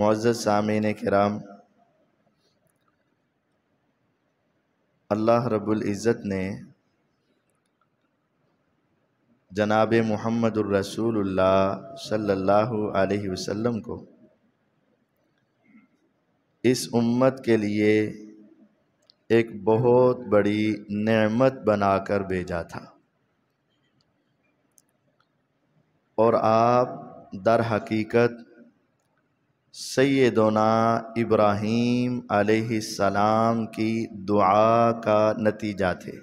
Moz सामीन कराम अल्लाह रबुल्ज़त ने जनाब मोहम्मद रसूलुल्लाह सल्लल्लाहु अलैहि वसल्लम को इस उम्मत के लिए एक बहुत बड़ी नेमत बनाकर भेजा था और आप दर हकीकत सैदना इब्राहीम सलाम की दुआ का नतीजा थे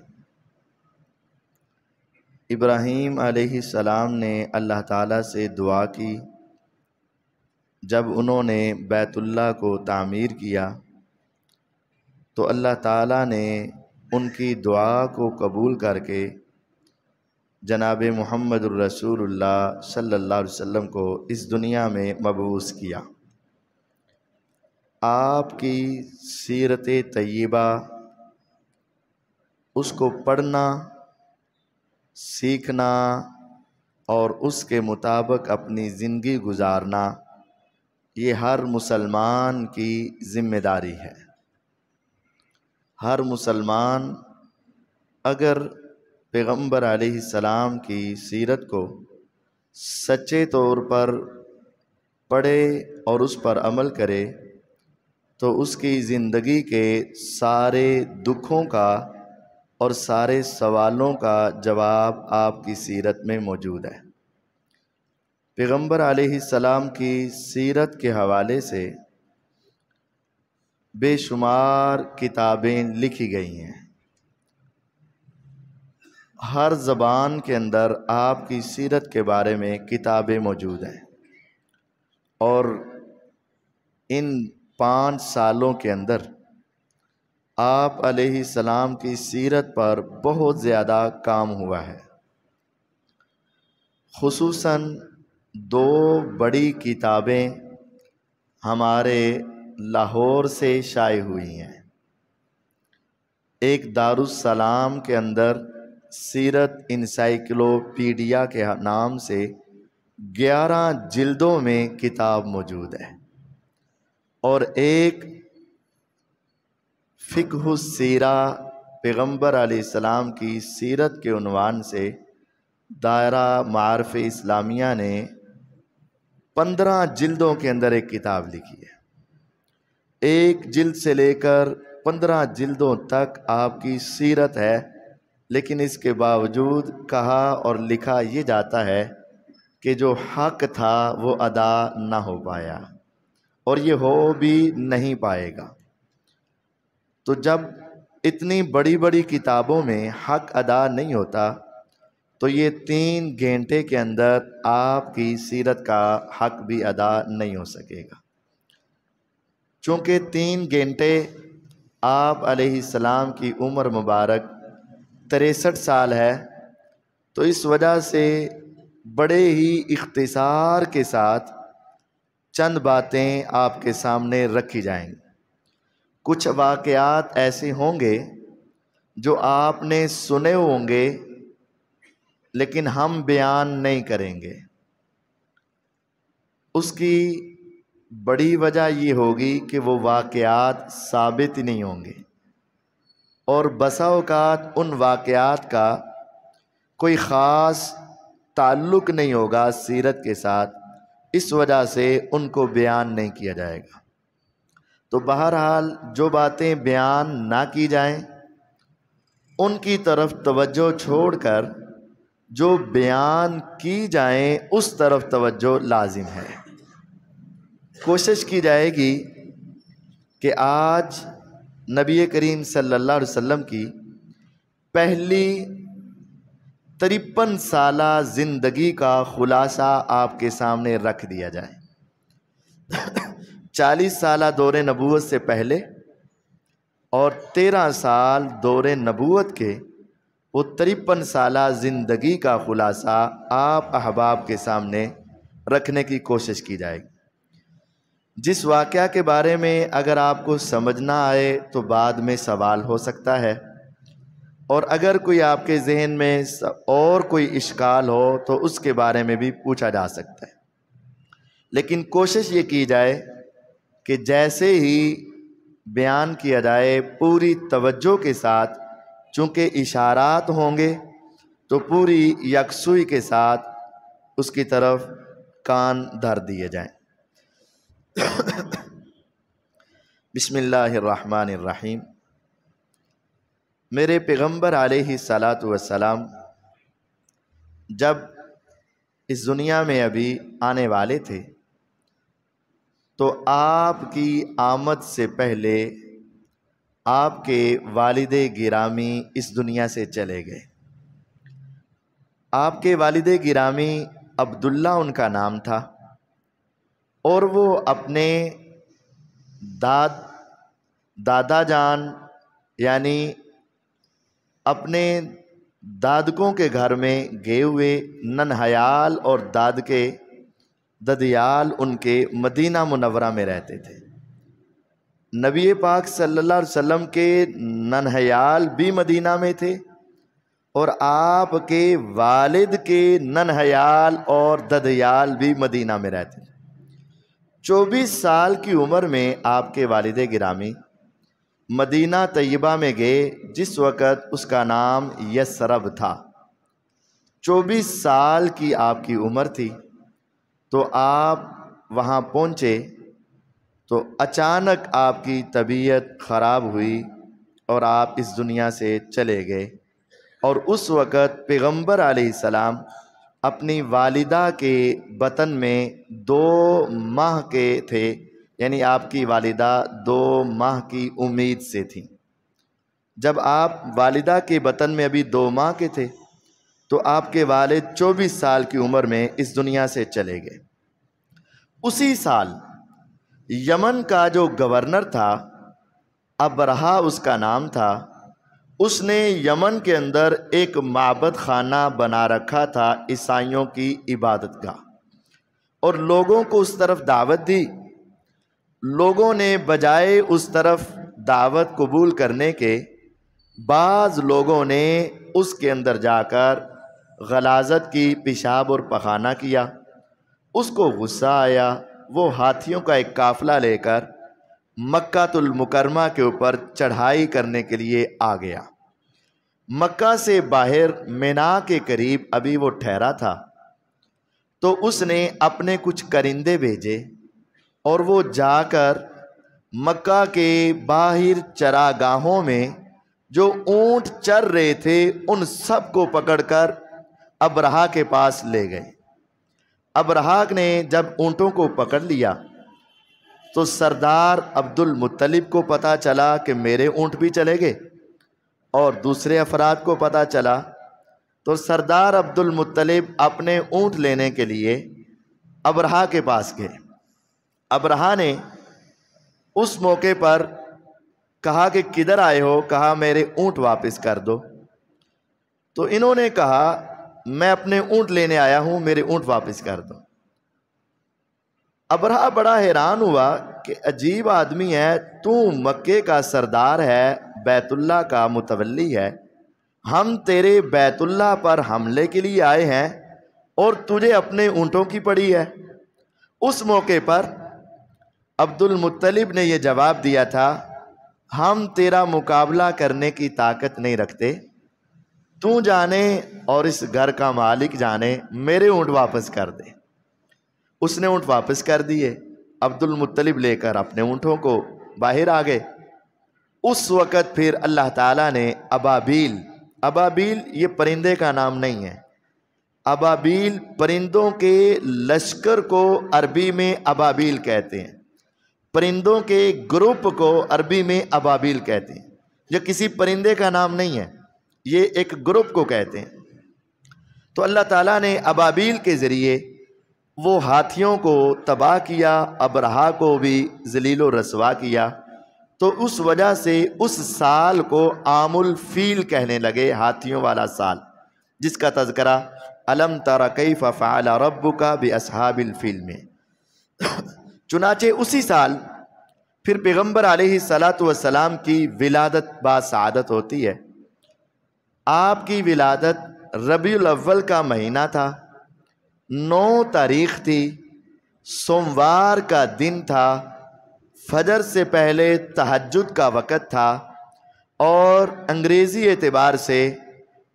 इब्राहीम सलाम ने अल्लाह ताला से दुआ की जब उन्होंने बैतुल्ला को तामीर किया तो अल्लाह ताला ने उनकी दुआ को कबूल करके जनाब मोहम्मद रसूल सल्ला वसम को इस दुनिया में मबूस किया आपकी सीरत तय्यबा उसको पढ़ना सीखना और उसके मुताबिक अपनी ज़िंदगी गुजारना ये हर मुसलमान की ज़िम्मेदारी है हर मुसलमान अगर पैगम्बर सलाम की सीरत को सच्चे तौर पर पढ़े और उस पर अमल करे तो उसकी ज़िंदगी के सारे दुखों का और सारे सवालों का जवाब आपकी सीरत में मौजूद है पैगम्बर सलाम की सीरत के हवाले से बेशुमार किताबें लिखी गई हैं हर ज़बान के अंदर आपकी सीरत के बारे में किताबें मौजूद हैं और इन पाँच सालों के अंदर आप सलाम की सीरत पर बहुत ज़्यादा काम हुआ है खसूस दो बड़ी किताबें हमारे लाहौर से शाये हुई हैं एक दारुसलाम के अंदर सीरत इंसाइक्लोपीडिया के नाम से ग्यारह जिल्दों में किताब मौजूद है और एक फ़िकह सीरा पैगम्बर आसमाम की सीरत के उनवान से दायरा मारफ इस्लामिया ने पंद्रह जिल्दों के अंदर एक किताब लिखी है एक जिल्द से लेकर पंद्रह जिल्दों तक आपकी सीरत है लेकिन इसके बावजूद कहा और लिखा ये जाता है कि जो हक था वो अदा ना हो पाया और ये हो भी नहीं पाएगा तो जब इतनी बड़ी बड़ी किताबों में हक अदा नहीं होता तो ये तीन घंटे के अंदर आपकी सीरत का हक भी अदा नहीं हो सकेगा चूँकि तीन घंटे आप सलाम की उम्र मुबारक तिरसठ साल है तो इस वजह से बड़े ही इख्तसार के साथ चंद बातें आपके सामने रखी जाएंगी कुछ वाकयात ऐसे होंगे जो आपने सुने होंगे लेकिन हम बयान नहीं करेंगे उसकी बड़ी वजह ये होगी कि वो वाक़ात साबित नहीं होंगे और बसा उन वाकयात का कोई ख़ास ताल्लुक़ नहीं होगा सीरत के साथ इस वजह से उनको बयान नहीं किया जाएगा तो बहरहाल जो बातें बयान ना की जाएं उनकी तरफ तवज्जो छोड़कर जो बयान की जाएं उस तरफ तवज्जो लाजिम है कोशिश की जाएगी कि आज नबी करीम सल्लल्लाहु अलैहि वसल्लम की पहली तिरपन साल ज़िंदगी का ख़ुलासा आपके सामने रख दिया जाए चालीस साल दौर नबूत से पहले और तेरह साल दौर नबूत के वो तिरपन साल ज़िंदगी का ख़ुलासा आप अहबाब के सामने रखने की कोशिश की जाएगी जिस वाक़ के बारे में अगर आपको समझ ना आए तो बाद में सवाल हो सकता है और अगर कोई आपके जहन में और कोई इश्काल हो तो उसके बारे में भी पूछा जा सकता है लेकिन कोशिश ये की जाए कि जैसे ही बयान किया जाए पूरी तवज्जो के साथ चूँकि इशारात होंगे तो पूरी यकसुई के साथ उसकी तरफ कान धर दिए जाएं बिस्मिल्लाहिर्रहमानिर्रहीम मेरे पैगम्बर सलात वसलाम जब इस दुनिया में अभी आने वाले थे तो आपकी आमद से पहले आपके वालिद गिरामी इस दुनिया से चले गए आपके वालिद गिरामी अब्दुल्ला उनका नाम था और वो अपने दाद दादा जान यानी अपने दादकों के घर में गए हुए ननहयाल और दाद के ददयाल उनके मदीना मुनवरा में रहते थे नबी पाक सल्लल्लाहु अलैहि वसल्लम के ननहयाल भी मदीना में थे और आपके वालिद के ननहयाल और ददयाल भी मदीना में रहते थे चौबीस साल की उम्र में आपके वालिद गिरामी मदीना तयबा में गए जिस वक़्त उसका नाम यसरब था चौबीस साल की आपकी उम्र थी तो आप वहाँ पहुँचे तो अचानक आपकी तबीयत ख़राब हुई और आप इस दुनिया से चले गए और उस वक़्त पैगम्बर आसमाम अपनी वालिदा के बतन में दो माह के थे यानी आपकी वालिदा दो माह की उम्मीद से थी जब आप वालिदा के बतन में अभी दो माह के थे तो आपके वालिद 24 साल की उम्र में इस दुनिया से चले गए उसी साल यमन का जो गवर्नर था अबरहा उसका नाम था उसने यमन के अंदर एक माबद खाना बना रखा था ईसाइयों की इबादत का और लोगों को उस तरफ दावत दी लोगों ने बजाय उस तरफ दावत कबूल करने के बाज़ लोगों ने उसके अंदर जाकर गलाजत की पेशाब और पखाना किया उसको गुस्सा आया वो हाथियों का एक काफ़िला लेकर मक्तुलमकरमा के ऊपर चढ़ाई करने के लिए आ गया मक्का से बाहर मीना के करीब अभी वो ठहरा था तो उसने अपने कुछ करिंदे भेजे और वो जाकर मक्का के बाहर चरागाहों में जो ऊंट चर रहे थे उन सब को पकड़कर अबरहा के पास ले गए अब्रहा ने जब ऊँटों को पकड़ लिया तो सरदार अब्दुल मुत्तलिब को पता चला कि मेरे ऊँट भी चले गए और दूसरे अफराद को पता चला तो सरदार अब्दुल मुत्तलिब अपने ऊँट लेने के लिए अबरहा के पास गए अबरहा ने उस मौके पर कहा कि किधर आए हो कहा मेरे ऊँट वापस कर दो तो इन्होंने कहा मैं अपने ऊँट लेने आया हूँ मेरे ऊँट वापस कर दो अबरहा बड़ा हैरान हुआ कि अजीब आदमी है तू मक्के का सरदार है बैतुल्ला का मुतवली है हम तेरे बैतुल्ला पर हमले के लिए आए हैं और तुझे अपने ऊँटों की पड़ी है उस मौके पर अब्दुल मुत्तलिब ने यह जवाब दिया था हम तेरा मुकाबला करने की ताकत नहीं रखते तू जाने और इस घर का मालिक जाने मेरे ऊँट वापस कर दे उसने ऊँट वापस कर दिए अब्दुल मुत्तलिब लेकर अपने ऊँटों को बाहर आ गए उस वक़्त फिर अल्लाह ताला ने अबाबील अबाबील ये परिंदे का नाम नहीं है अबाबील परिंदों के लश्कर को अरबी में अबाबील कहते हैं परिंदों के ग्रुप को अरबी में अबाबिल कहते हैं जो किसी परिंदे का नाम नहीं है ये एक ग्रुप को कहते हैं तो अल्लाह ताला ने अबाबिल के ज़रिए वो हाथियों को तबाह किया अबरहा को भी जलील रसवा किया तो उस वजह से उस साल को आमुल फील कहने लगे हाथियों वाला साल जिसका तस्करा अलम तरक़ी फ़ाल रब का भी असहाबिल फील में चुनाचे उसी साल फिर पैगम्बर सलात वसलाम की विलादत बासादत होती है आपकी विलादत रबी अव्वल का महीना था नौ तारीख थी सोमवार का दिन था फजर से पहले तहजद का वक़्त था और अंग्रेज़ी एतबार से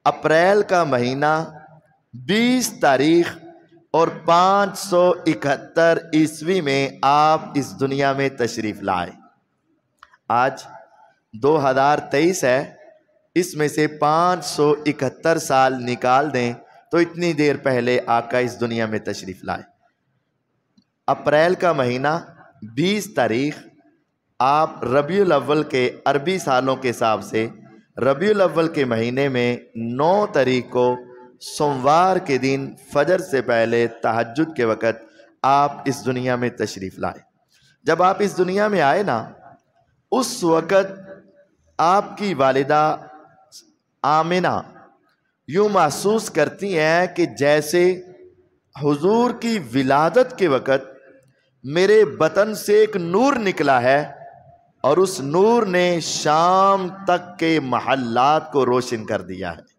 अप्रैल का महीना 20 तारीख और 571 ईस्वी में आप इस दुनिया में तशरीफ लाए आज 2023 है इसमें से 571 साल निकाल दें तो इतनी देर पहले आका इस दुनिया में तशरीफ लाए अप्रैल का महीना 20 तारीख आप रबी अव्वल के अरबी सालों के हिसाब से रबी अव्वल के महीने में 9 तारीख को सोमवार के दिन फजर से पहले तहजद के वक़्त आप इस दुनिया में तशरीफ़ लाए जब आप इस दुनिया में आए ना उस वक़्त आपकी वालदा आमिना यूँ महसूस करती हैं कि जैसे हुजूर की विलादत के वक़्त मेरे बतन से एक नूर निकला है और उस नूर ने शाम तक के महल्लात को रोशन कर दिया है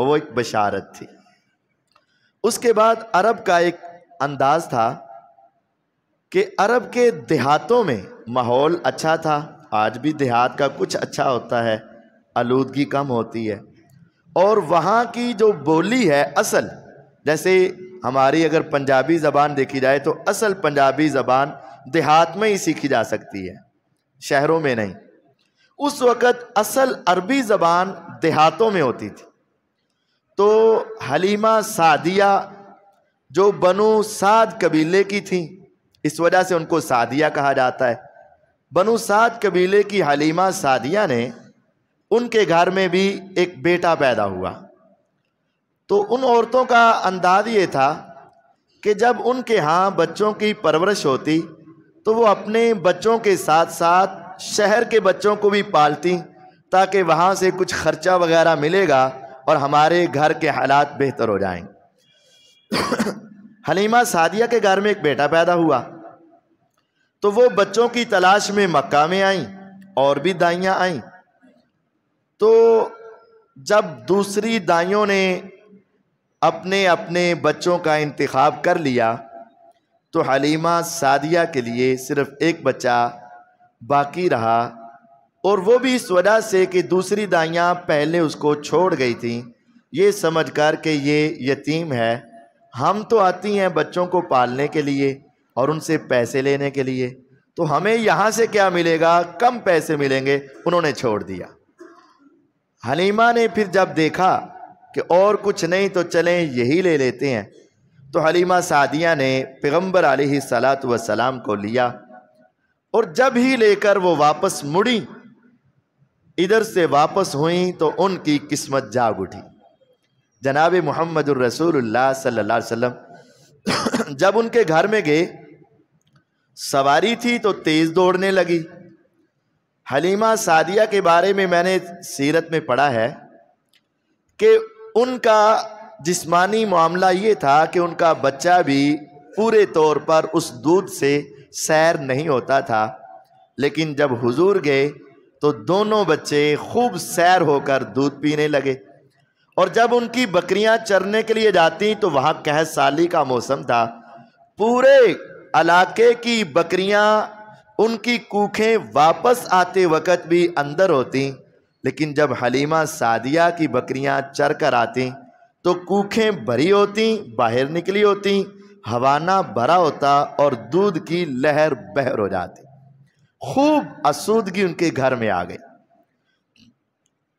और वो एक बशारत थी उसके बाद अरब का एक अंदाज था कि अरब के देहातों में माहौल अच्छा था आज भी देहात का कुछ अच्छा होता है आलूदगी कम होती है और वहाँ की जो बोली है असल जैसे हमारी अगर पंजाबी ज़बान देखी जाए तो असल पंजाबी ज़बान देहात में ही सीखी जा सकती है शहरों में नहीं उस वक़्त असल अरबी ज़बान देहातों में होती थी तो हलीमा सादिया जो बनु साद कबीले की थी इस वजह से उनको सादिया कहा जाता है बनु साद कबीले की हलीमा सादिया ने उनके घर में भी एक बेटा पैदा हुआ तो उन औरतों का अंदाज ये था कि जब उनके यहाँ बच्चों की परवरिश होती तो वो अपने बच्चों के साथ साथ शहर के बच्चों को भी पालती ताकि वहाँ से कुछ खर्चा वगैरह मिलेगा और हमारे घर के हालात बेहतर हो जाएंगे हलीमा सादिया के घर में एक बेटा पैदा हुआ तो वो बच्चों की तलाश में मक्का में आई और भी दाइयाँ आईं तो जब दूसरी दाइयों ने अपने अपने बच्चों का इंतखब कर लिया तो हलीमा सादिया के लिए सिर्फ़ एक बच्चा बाकी रहा और वो भी इस वजह से कि दूसरी दाइयाँ पहले उसको छोड़ गई थी ये समझ कर के ये यतीम है हम तो आती हैं बच्चों को पालने के लिए और उनसे पैसे लेने के लिए तो हमें यहाँ से क्या मिलेगा कम पैसे मिलेंगे उन्होंने छोड़ दिया हलीमा ने फिर जब देखा कि और कुछ नहीं तो चलें यही ले लेते हैं तो हलीमा सादिया ने पैगम्बर आलही सलात वसलाम को लिया और जब ही लेकर वो वापस मुड़ी इधर से वापस हुई तो उनकी किस्मत जाग उठी जनाब मोहम्मद रसूलुल्लाह सल्लल्लाहु अलैहि वसल्लम जब उनके घर में गए सवारी थी तो तेज़ दौड़ने लगी हलीमा सादिया के बारे में मैंने सीरत में पढ़ा है कि उनका जिस्मानी मामला ये था कि उनका बच्चा भी पूरे तौर पर उस दूध से सैर नहीं होता था लेकिन जब हुजूर गए तो दोनों बच्चे खूब सैर होकर दूध पीने लगे और जब उनकी बकरियां चरने के लिए जाती तो वहाँ कह साली का मौसम था पूरे इलाके की बकरियां उनकी कूखें वापस आते वक़्त भी अंदर होती लेकिन जब हलीमा सादिया की बकरियां चर कर आती तो कूखें भरी होती बाहर निकली होती हवाना भरा होता और दूध की लहर बहर हो जाती खूब आसूदगी उनके घर में आ गई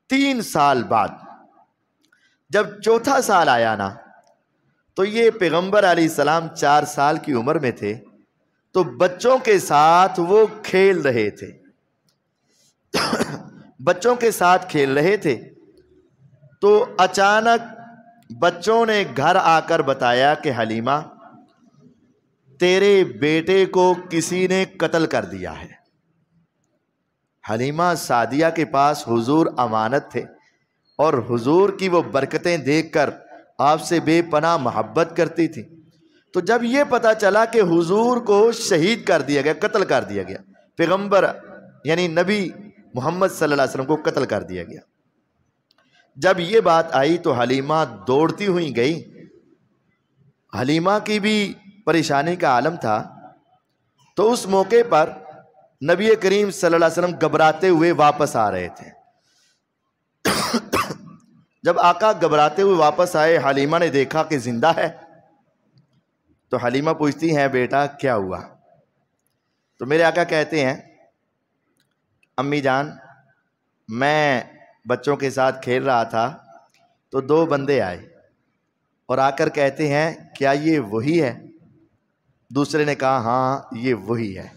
तीन साल बाद जब चौथा साल आया ना तो ये पैगंबर सलाम चार साल की उम्र में थे तो बच्चों के साथ वो खेल रहे थे बच्चों के साथ खेल रहे थे तो अचानक बच्चों ने घर आकर बताया कि हलीमा तेरे बेटे को किसी ने कत्ल कर दिया है हलीमा सादिया के पास हुजूर अमानत थे और हुजूर की वो बरकतें देखकर आपसे बेपना मोहब्बत करती थी तो जब ये पता चला कि हुजूर को शहीद कर दिया गया कत्ल कर दिया गया पैगम्बर यानी नबी मोहम्मद सल्लल्लाहु अलैहि वसल्लम को कत्ल कर दिया गया जब ये बात आई तो हलीमा दौड़ती हुई गई हलीमा की भी परेशानी का आलम था तो उस मौके पर नबी करीम सल्लल्लाहु अलैहि वसल्लम घबराते हुए वापस आ रहे थे जब आका घबराते हुए वापस आए हलीमा ने देखा कि ज़िंदा है तो हलीमा पूछती हैं बेटा क्या हुआ तो मेरे आका कहते हैं अम्मी जान मैं बच्चों के साथ खेल रहा था तो दो बंदे आए और आकर कहते हैं क्या ये वही है दूसरे ने कहा हाँ ये वही है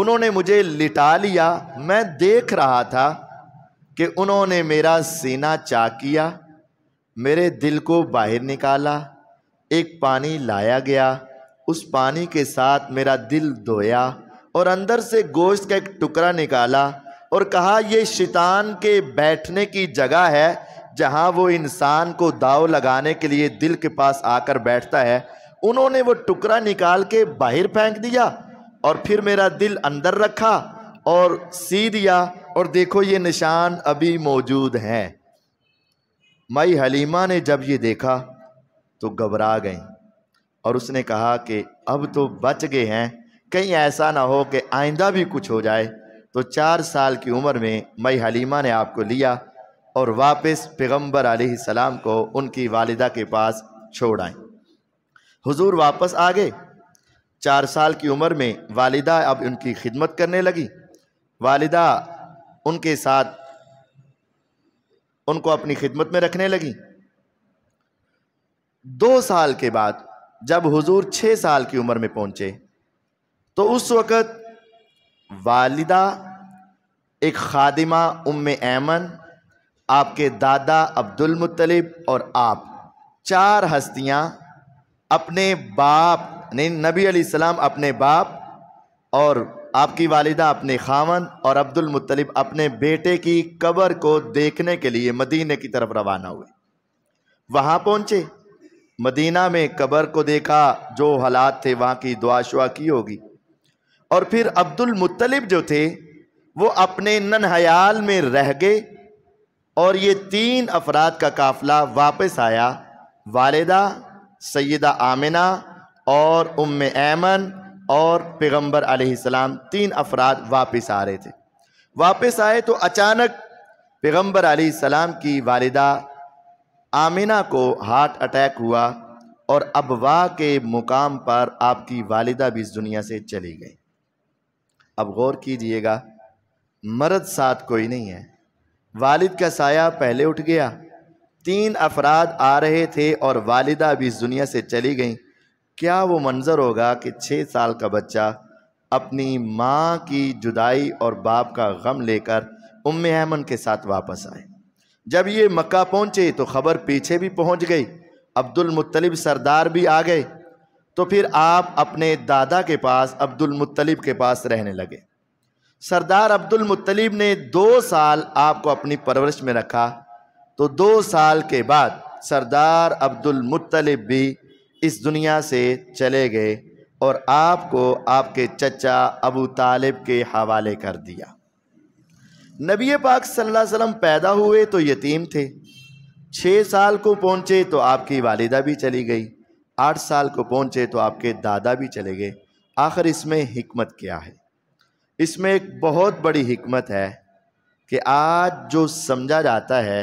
उन्होंने मुझे लिटा लिया मैं देख रहा था कि उन्होंने मेरा सीना चा किया मेरे दिल को बाहर निकाला एक पानी लाया गया उस पानी के साथ मेरा दिल धोया और अंदर से गोश्त का एक टुकड़ा निकाला और कहा यह शैतान के बैठने की जगह है जहां वो इंसान को दाव लगाने के लिए दिल के पास आकर बैठता है उन्होंने वो टुकड़ा निकाल के बाहर फेंक दिया और फिर मेरा दिल अंदर रखा और सी दिया और देखो ये निशान अभी मौजूद हैं मई हलीमा ने जब ये देखा तो घबरा गई और उसने कहा कि अब तो बच गए हैं कहीं ऐसा ना हो कि आइंदा भी कुछ हो जाए तो चार साल की उम्र में मई हलीमा ने आपको लिया और वापस पैगम्बर सलाम को उनकी वालिदा के पास छोड़ आए हुजूर वापस आ गए चार साल की उम्र में वालिदा अब उनकी खिदमत करने लगी वालिदा उनके साथ उनको अपनी खिदमत में रखने लगी दो साल के बाद जब हुजूर छः साल की उम्र में पहुंचे तो उस वक़्त वालिदा एक खादिमा उम ऐमन आपके दादा अब्दुल मुत्तलिब और आप चार हस्तियां अपने बाप नबी अलैहिस्सलाम अपने बाप और आपकी वालिदा अपने खावन और अब्दुल मुत्तलिब अपने बेटे की कबर को देखने के लिए मदीने की तरफ रवाना हुए वहाँ पहुँचे मदीना में कबर को देखा जो हालात थे वहाँ की दुआ शुआ की होगी और फिर अब्दुल मुत्तलिब जो थे वो अपने ननहयाल में रह गए और ये तीन अफराद का काफिला वापस आया वालदा सैदा आमिना और उम ऐमन और पैगम्बर आसमाम तीन अफराद वापस आ रहे थे वापस आए तो अचानक पैगम्बर आसमाम की वालदा आमिना को हार्ट अटैक हुआ और अबवा के मुकाम पर आपकी वालदा भी इस दुनिया से चली गई अब गौर कीजिएगा मर्द साथ कोई नहीं है वालिद का साया पहले उठ गया तीन अफराद आ रहे थे और वालिदा भी इस दुनिया से चली गईं क्या वो मंज़र होगा कि छः साल का बच्चा अपनी माँ की जुदाई और बाप का गम लेकर उम अमन के साथ वापस आए जब ये मक्का पहुँचे तो ख़बर पीछे भी पहुँच गई अब्दुल मुत्तलिब सरदार भी आ गए तो फिर आप अपने दादा के पास अब्दुल मुत्तलिब के पास रहने लगे सरदार अब्दुल मुत्तलिब ने दो साल आपको अपनी परवरिश में रखा तो दो साल के बाद सरदार अब्दुल मुत्तलिब भी इस दुनिया से चले गए और आपको आपके चचा अबू तालिब के हवाले कर दिया नबी पाक सल्लल्लाहु अलैहि वसल्लम पैदा हुए तो यतीम थे छः साल को पहुँचे तो आपकी वालिदा भी चली गई आठ साल को पहुँचे तो आपके दादा भी चले गए आखिर इसमें हिकमत क्या है इसमें एक बहुत बड़ी हिकमत है कि आज जो समझा जाता है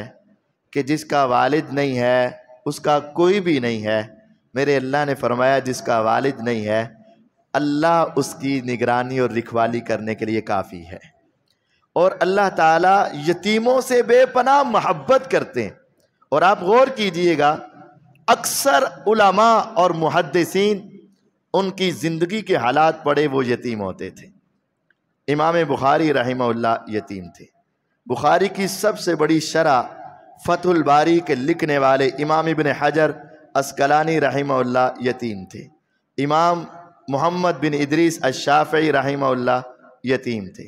कि जिसका वालिद नहीं है उसका कोई भी नहीं है मेरे अल्लाह ने फरमाया जिसका वालिद नहीं है अल्लाह उसकी निगरानी और रखवाली करने के लिए काफ़ी है और अल्लाह ताला यतीमों से बेपनाह मोहब्बत करते हैं और आप गौर कीजिएगा अक्सर उलमा और मुहदसिन उनकी ज़िंदगी के हालात पड़े वो यतीम होते थे इमाम बुखारी रहमल्ला यतीम थे बुखारी की सबसे बड़ी शरह फ़तुलबारी के लिखने वाले इमाम इबन हजर असकलानी रहीमल्ला यतीम थे इमाम मोहम्मद बिन इदरीस अशाफ़ी रही यतीम थे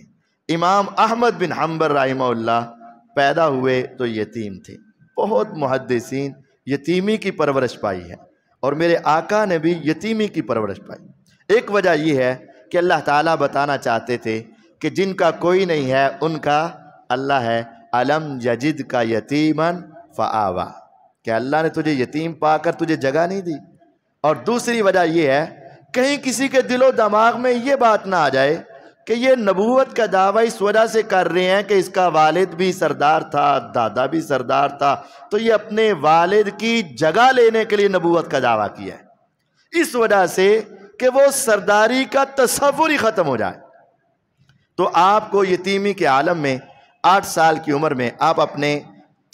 इमाम अहमद बिन हम्बर रहीमल्ला पैदा हुए तो यतीम थे बहुत मुहदसिन यतीमी की परवरिश पाई है और मेरे आका ने भी यतीमी की परवरिश पाई एक वजह यह है कि अल्लाह ताला बताना चाहते थे कि जिनका कोई नहीं है उनका अल्लाह है अलम जजिद का यतीमन फ़ावा कि अल्लाह ने तुझे यतीम पाकर तुझे जगह नहीं दी और दूसरी वजह यह है कहीं किसी के दिलो दिमाग में ये बात ना आ जाए कि ये नबूवत का दावा इस वजह से कर रहे हैं कि इसका वालिद भी सरदार था दादा भी सरदार था तो ये अपने वालिद की जगह लेने के लिए नबूवत का दावा किया है इस वजह से कि वो सरदारी का तस्वुर ही ख़त्म हो जाए तो आपको यतीमी के आलम में आठ साल की उम्र में आप अपने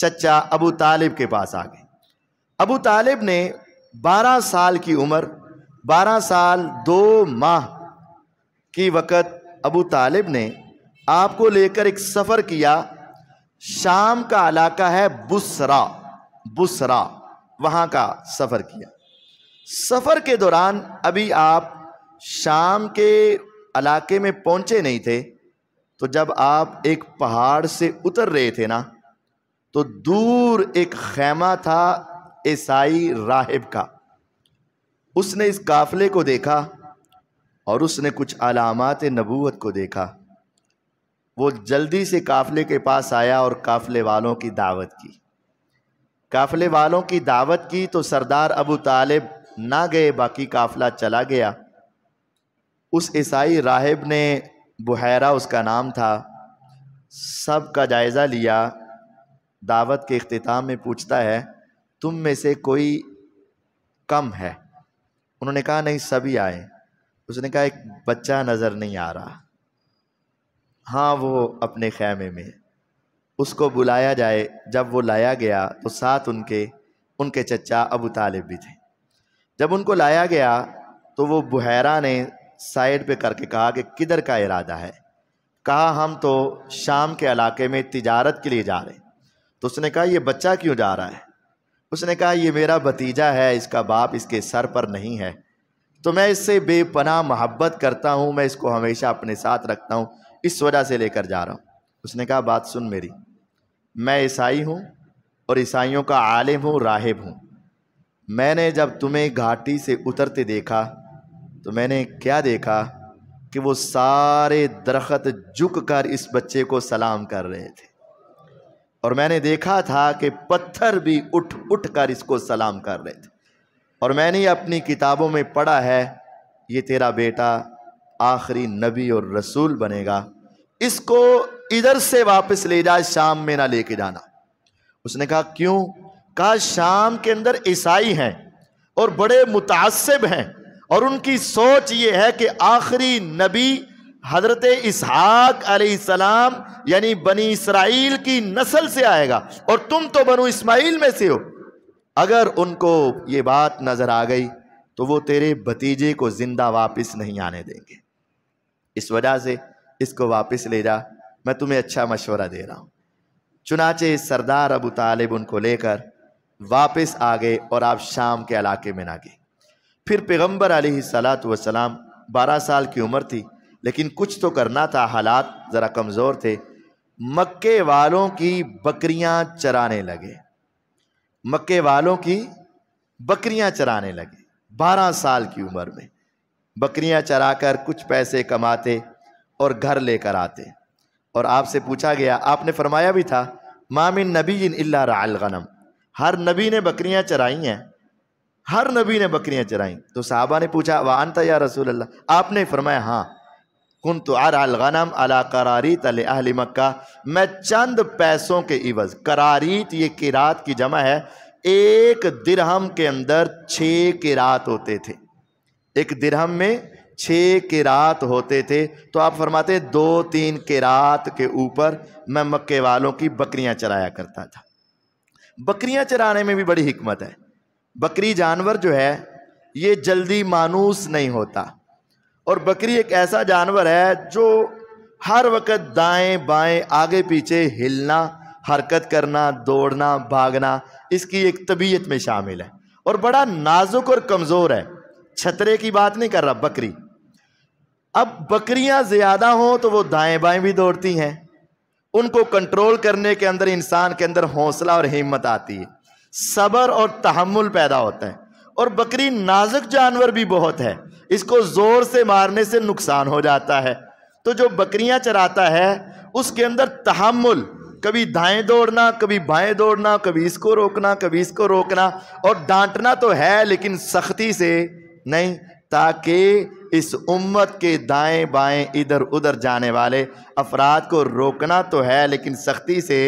चचा अबू तालिब के पास आ गए अबू तालिब ने 12 साल की उम्र 12 साल दो माह की वक़्त अबू तालिब ने आपको लेकर एक सफ़र किया शाम का इलाका है बुसरा बुसरा वहाँ का सफ़र किया सफ़र के दौरान अभी आप शाम के इलाके में पहुँचे नहीं थे तो जब आप एक पहाड़ से उतर रहे थे ना तो दूर एक खैमा था ईसाई राहिब का उसने इस काफ़िले को देखा और उसने कुछ अलामत नबूत को देखा वो जल्दी से काफ़िले के पास आया और काफ़िले वालों की दावत की काफ़िले वालों की दावत की तो सरदार अबू तालिब ना गए बाकी काफ़िला चला गया उस ईसाई राहिब ने बुहरा उसका नाम था सब का जायज़ा लिया दावत के अख्ताम में पूछता है तुम में से कोई कम है उन्होंने कहा नहीं सभी आए उसने कहा एक बच्चा नज़र नहीं आ रहा हाँ वो अपने खैमे में उसको बुलाया जाए जब वो लाया गया तो साथ उनके उनके चचा अबू तालिब भी थे जब उनको लाया गया तो वो बुहरा ने साइड पे करके कहा कि किधर का इरादा है कहा हम तो शाम के इलाके में तिजारत के लिए जा रहे तो उसने कहा ये बच्चा क्यों जा रहा है उसने कहा ये मेरा भतीजा है इसका बाप इसके सर पर नहीं है तो मैं इससे बेपना मोहब्बत करता हूँ मैं इसको हमेशा अपने साथ रखता हूँ इस वजह से लेकर जा रहा हूँ उसने कहा बात सुन मेरी मैं ईसाई हूँ और ईसाइयों का आलिम हूँ राहिब हूँ मैंने जब तुम्हें घाटी से उतरते देखा तो मैंने क्या देखा कि वो सारे दरख्त झुक कर इस बच्चे को सलाम कर रहे थे और मैंने देखा था कि पत्थर भी उठ उठ कर इसको सलाम कर रहे थे और मैंने अपनी किताबों में पढ़ा है ये तेरा बेटा आखिरी नबी और रसूल बनेगा इसको इधर से वापस ले जाए शाम में ना लेके जाना उसने कहा क्यों कहा शाम के अंदर ईसाई हैं और बड़े मुतासब हैं और उनकी सोच ये है कि आखिरी नबी हजरत इसहाक सलाम यानी बनी इसराइल की नस्ल से आएगा और तुम तो बनो इस्माइल में से हो अगर उनको ये बात नज़र आ गई तो वो तेरे भतीजे को ज़िंदा वापस नहीं आने देंगे इस वजह से इसको वापस ले जा मैं तुम्हें अच्छा मशवरा दे रहा हूँ चुनाचे सरदार अबू तालिब उनको लेकर वापस आ गए और आप शाम के इलाके में ना गए फिर पैगम्बर सलात वसलाम बारह साल की उम्र थी लेकिन कुछ तो करना था हालात ज़रा कमज़ोर थे मक्के वालों की बकरियां चराने लगे मक्के वालों की बकरियां चराने लगे बारह साल की उम्र में बकरियां चराकर कुछ पैसे कमाते और घर लेकर आते और आपसे पूछा गया आपने फरमाया भी था मामिन नबी इन अल्ला हर नबी ने बकरियां चराई हैं हर नबी ने बकरियां चराई तो साहबा ने पूछा वानता या रसूल अल्लाह आपने फरमाया हाँ कुन तो गनम अला करारीत अहल मक्का मैं चंद पैसों के इवज़ करारीत ये किरात की जमा है एक दिरहम के अंदर छः किरात होते थे एक दिरहम में छः किरात होते थे तो आप फरमाते दो तीन किरात के ऊपर मैं मक्के वालों की बकरियां चराया करता था बकरियां चराने में भी बड़ी हिकमत है बकरी जानवर जो है ये जल्दी मानूस नहीं होता और बकरी एक ऐसा जानवर है जो हर वक्त दाएं बाएं आगे पीछे हिलना हरकत करना दौड़ना भागना इसकी एक तबीयत में शामिल है और बड़ा नाजुक और कमज़ोर है छतरे की बात नहीं कर रहा बकरी अब बकरियां ज़्यादा हों तो वो दाएं बाएं भी दौड़ती हैं उनको कंट्रोल करने के अंदर इंसान के अंदर हौसला और हिम्मत आती है सब्र और तहमुल पैदा होता है और बकरी नाजुक जानवर भी बहुत है इसको ज़ोर से मारने से नुकसान हो जाता है तो जो बकरियां चराता है उसके अंदर तहमुल कभी दाएं दौड़ना कभी बाएं दौड़ना कभी इसको रोकना कभी इसको रोकना और डांटना तो है लेकिन सख्ती से नहीं ताकि इस उम्मत के दाएं बाएं इधर उधर जाने वाले अफराद को रोकना तो है लेकिन सख्ती से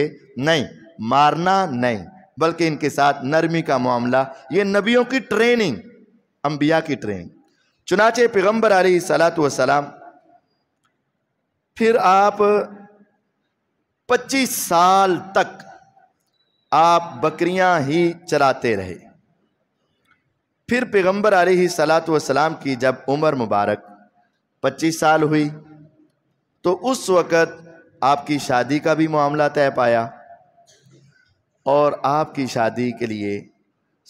नहीं मारना नहीं बल्कि इनके साथ नरमी का मामला ये नबियों की ट्रेनिंग अम्बिया की ट्रेनिंग चुनाचे पैगम्बर रही सलात वसलाम फिर आप 25 साल तक आप बकरियां ही चलाते रहे फिर पैगम्बर रही सलात वसलाम की जब उम्र मुबारक 25 साल हुई तो उस वक़्त आपकी शादी का भी मामला तय पाया और आपकी शादी के लिए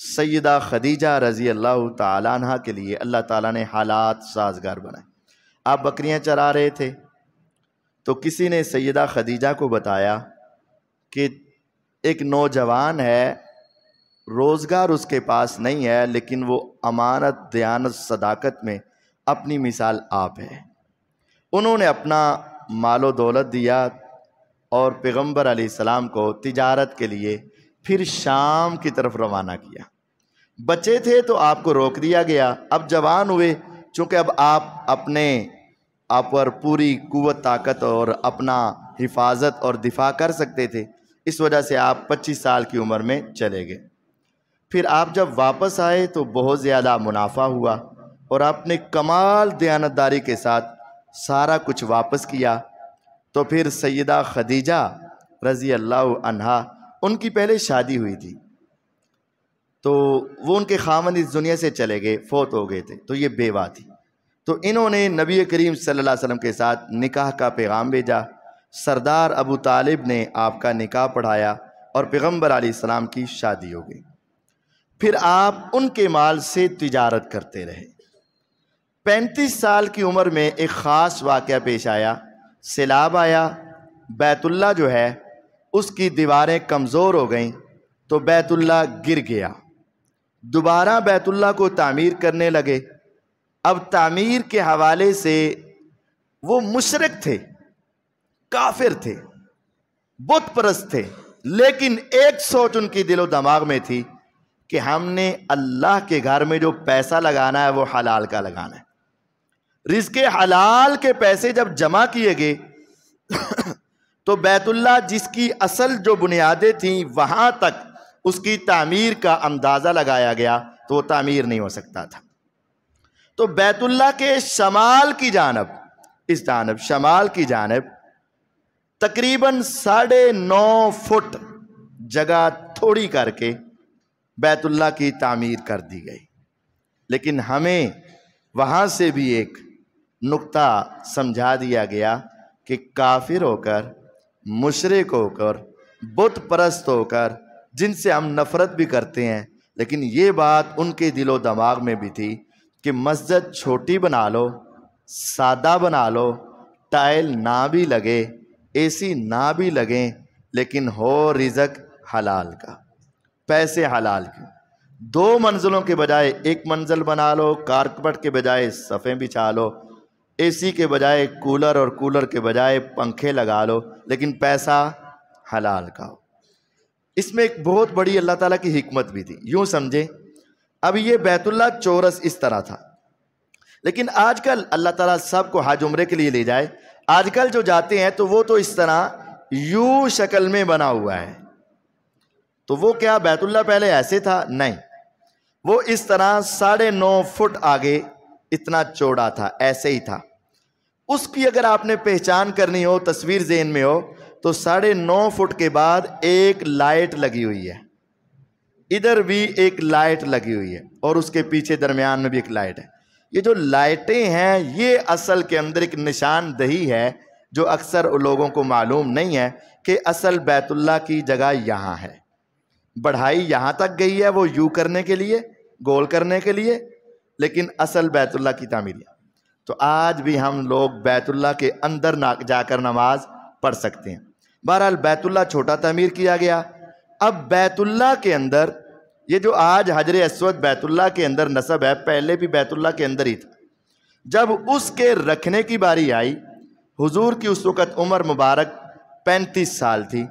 सैदा खदीजा रज़ी अल्लाह तह के लिए अल्लाह ताला ने हालात साजगार बनाए आप बकरियां चरा रहे थे तो किसी ने सैदा खदीजा को बताया कि एक नौजवान है रोज़गार उसके पास नहीं है लेकिन वो अमानत दयानत सदाकत में अपनी मिसाल आप है उन्होंने अपना मालो दौलत दिया और पैगम्बर सलाम को तिजारत के लिए फिर शाम की तरफ रवाना किया बचे थे तो आपको रोक दिया गया अब जवान हुए चूँकि अब आप अपने आप पर पूरी कुत ताकत और अपना हिफाजत और दिफा कर सकते थे इस वजह से आप 25 साल की उम्र में चले गए फिर आप जब वापस आए तो बहुत ज़्यादा मुनाफा हुआ और आपने कमाल दयानतदारी के साथ सारा कुछ वापस किया तो फिर सैदा खदीजा रज़ी अल्लाह अनहा उनकी पहले शादी हुई थी तो वो उनके खामन इस दुनिया से चले गए फोत हो गए थे तो ये बेवा थी तो इन्होंने नबी करीम सल्लल्लाहु अलैहि वसल्लम के साथ निकाह का पैगाम भेजा सरदार अबू तालिब ने आपका निकाह पढ़ाया और पैगम्बर आसमाम की शादी हो गई फिर आप उनके माल से तजारत करते रहे पैंतीस साल की उम्र में एक ख़ास वाक़ पेश आया सैलाब आया बैतुल्ला जो है उसकी दीवारें कमज़ोर हो गईं तो बैतुल्ला गिर गया दोबारा बैतुल्ला को तामीर करने लगे अब तामीर के हवाले से वो मुशरक थे काफिर थे बुत परस्त थे लेकिन एक सोच उनकी दिलो दमाग में थी कि हमने अल्लाह के घर में जो पैसा लगाना है वो हलाल का लगाना है के हलाल के पैसे जब जमा किए गए तो बैतुल्ला जिसकी असल जो बुनियादें थीं वहाँ तक उसकी तामीर का अंदाज़ा लगाया गया तो वो तामीर नहीं हो सकता था तो बैतुल्ला के शमाल की जानब इस जानब शमाल की जानब तकरीबन साढ़े नौ फुट जगह थोड़ी करके बैतुल्ला की तामीर कर दी गई लेकिन हमें वहाँ से भी एक नुक्ता समझा दिया गया कि काफिर होकर मुशरक होकर बुत परस्त होकर जिनसे हम नफ़रत भी करते हैं लेकिन ये बात उनके दिलो दिमाग में भी थी कि मस्जिद छोटी बना लो सादा बना लो टाइल ना भी लगे एसी ना भी लगे लेकिन हो रिजक हलाल का पैसे हलाल के दो मंजिलों के बजाय एक मंजिल बना लो कारकबट के बजाय सफ़े बिछा लो एसी के बजाय कूलर और कूलर के बजाय पंखे लगा लो लेकिन पैसा हलाल का हो इसमें एक बहुत बड़ी अल्लाह ताला की हिकमत भी थी यूँ समझे अब ये बैतुल्ला चोरस इस तरह था लेकिन आजकल अल्लाह ताला को हाज उम्रे के लिए ले जाए आजकल जो जाते हैं तो वो तो इस तरह यू शक्ल में बना हुआ है तो वो क्या बैतुल्ला पहले ऐसे था नहीं वो इस तरह साढ़े नौ फुट आगे इतना चौड़ा था ऐसे ही था उसकी अगर आपने पहचान करनी हो तस्वीर जेन में हो तो साढ़े नौ फुट के बाद एक लाइट लगी हुई है इधर भी एक लाइट लगी हुई है और उसके पीछे दरमियान में भी एक लाइट है ये जो लाइटें हैं ये असल के अंदर एक निशानदही है जो अक्सर लोगों को मालूम नहीं है कि असल बैतुल्ला की जगह यहाँ है बढ़ाई यहाँ तक गई है वो यू करने के लिए गोल करने के लिए लेकिन असल बैतुल्ला की तामीर है तो आज भी हम लोग बैतुल्ला के अंदर ना जाकर नमाज पढ़ सकते हैं बहरहाल बैतुल्ला छोटा तमीर किया गया अब बैतुल्ला के अंदर ये जो आज हजर असवद बैतुल्ला के अंदर नसब है पहले भी बैतुल्ला के अंदर ही था जब उसके रखने की बारी आई हुजूर की उस वक़्त उम्र मुबारक पैंतीस साल थी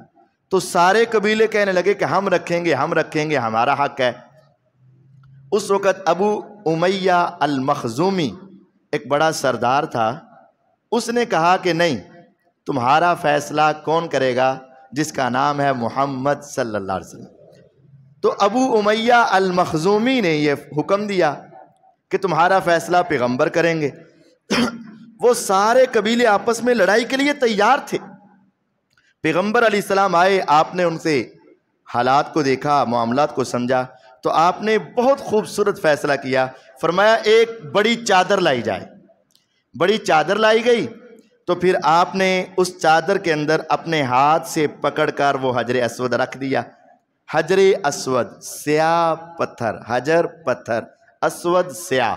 तो सारे कबीले कहने लगे कि हम रखेंगे हम रखेंगे हमारा हक है उस वक़्त अबू उमैया अलमखजूमी एक बड़ा सरदार था उसने कहा कि नहीं तुम्हारा फ़ैसला कौन करेगा जिसका नाम है मोहम्मद सल्ला वसलम तो अबू उमैया अलमखजूमी ने यह हुक्म दिया कि तुम्हारा फ़ैसला पैगम्बर करेंगे वो सारे कबीले आपस में लड़ाई के लिए तैयार थे पैगम्बर सलाम आए आपने उनसे हालात को देखा मामला को समझा तो आपने बहुत खूबसूरत फैसला किया फरमाया एक बड़ी चादर लाई जाए बड़ी चादर लाई गई तो फिर आपने उस चादर के अंदर अपने हाथ से पकड़कर वो हजर असवद रख दिया हजर असवद स्या पत्थर हजर पत्थर असवद स्या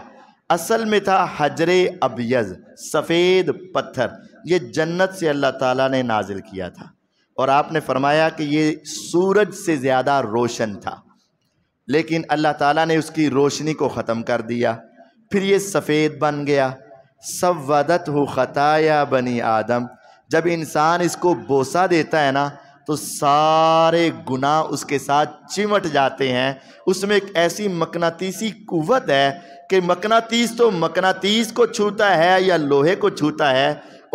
असल में था हजर अबयज़ सफ़ेद पत्थर ये जन्नत से अल्लाह ताला ने नाजिल किया था और आपने फरमाया कि ये सूरज से ज़्यादा रोशन था लेकिन अल्लाह ताला ने उसकी रोशनी को ख़त्म कर दिया फिर ये सफ़ेद बन गया सब वदत हो ख़ताया बनी आदम जब इंसान इसको बोसा देता है ना तो सारे गुनाह उसके साथ चिमट जाते हैं उसमें एक ऐसी मकनातीसी कुवत है कि मकनातीस तो मकनातीस को छूता है या लोहे को छूता है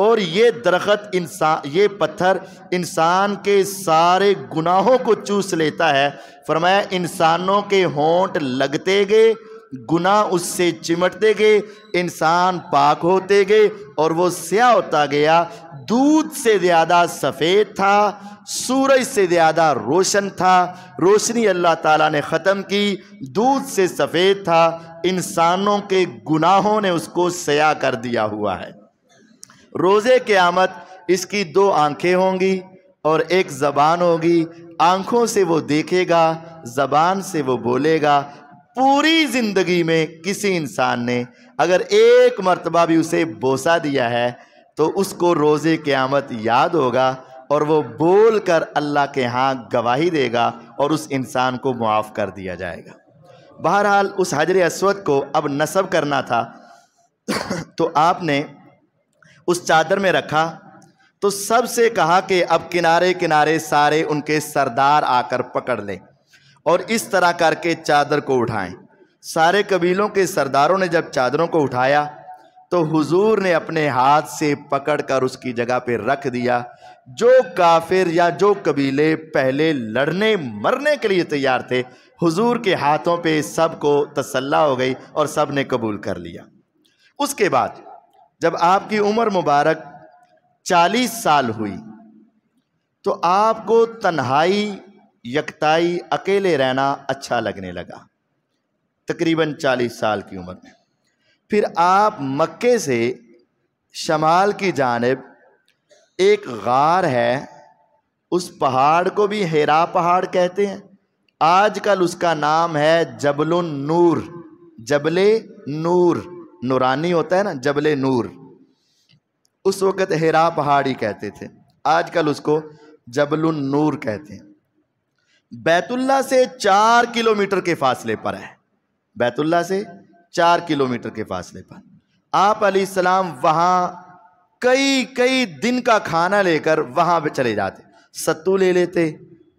और ये दरख्त इंसान ये पत्थर इंसान के सारे गुनाहों को चूस लेता है फरमाया इंसानों के होंठ लगते गए गुना उससे चिमटते गए इंसान पाक होते गए और वो स्याह होता गया दूध से ज़्यादा सफ़ेद था सूरज से ज़्यादा रोशन था रोशनी अल्लाह ताला ने ख़त्म की दूध से सफ़ेद था इंसानों के गुनाहों ने उसको सया कर दिया हुआ है रोज़े क़्यामत इसकी दो आंखें होंगी और एक ज़बान होगी आंखों से वो देखेगा ज़बान से वो बोलेगा पूरी ज़िंदगी में किसी इंसान ने अगर एक मरतबा भी उसे बोसा दिया है तो उसको के क़्यामत याद होगा और वो बोल कर अल्लाह के यहाँ गवाही देगा और उस इंसान को मुआफ़ कर दिया जाएगा बहरहाल उस हजर असवद को अब नसब करना था तो आपने उस चादर में रखा तो सबसे कहा कि अब किनारे किनारे सारे उनके सरदार आकर पकड़ लें और इस तरह करके चादर को उठाएं सारे कबीलों के सरदारों ने जब चादरों को उठाया तो हुजूर ने अपने हाथ से पकड़कर उसकी जगह पर रख दिया जो काफिर या जो कबीले पहले लड़ने मरने के लिए तैयार थे हुजूर के हाथों पे सबको तसल्ला हो गई और सब ने कबूल कर लिया उसके बाद जब आपकी उम्र मुबारक चालीस साल हुई तो आपको तन्हाई यकताई अकेले रहना अच्छा लगने लगा तकरीबन चालीस साल की उम्र में फिर आप मक्के से शमाल की जानब एक गार है उस पहाड़ को भी हेरा पहाड़ कहते हैं आजकल उसका नाम है जबल नूर जबले नूर नूरानी होता है ना जबले नूर उस वक़्त हेरा पहाड़ी कहते थे आजकल उसको जबल नूर कहते हैं बैतुल्ला से चार किलोमीटर के फासले पर है बैतुल्ला से चार किलोमीटर के फासले पर आप अली सलाम वहाँ कई कई दिन का खाना लेकर वहाँ पर चले जाते सत्तू ले लेते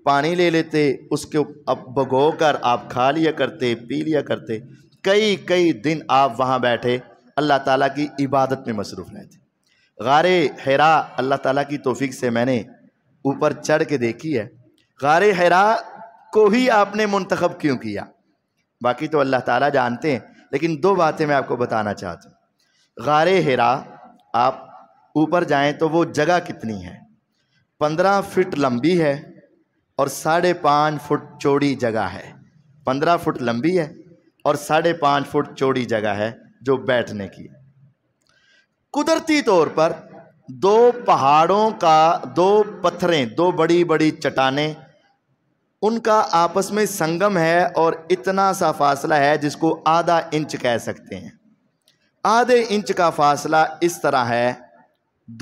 पानी ले लेते उसके अब भगो कर आप खा लिया करते पी लिया करते कई कई दिन आप वहाँ बैठे अल्लाह ताला की इबादत में मसरूफ़ रहते गारे हैरा अल्लाह ताला की तोफ़ी से मैंने ऊपर चढ़ के देखी है गारे हैरा को ही आपने मंतखब क्यों किया बाकी तो अल्लाह ताला जानते हैं लेकिन दो बातें मैं आपको बताना चाहता हूँ गारे हैरा आप ऊपर जाएं तो वो जगह कितनी है पंद्रह फिट लंबी है और साढ़े पाँच फुट चौड़ी जगह है पंद्रह फुट लंबी है और साढ़े पाँच फुट चौड़ी जगह है जो बैठने की है कुदरती तौर पर दो पहाड़ों का दो पत्थरें दो बड़ी बड़ी चट्टानें उनका आपस में संगम है और इतना सा फासला है जिसको आधा इंच कह सकते हैं आधे इंच का फासला इस तरह है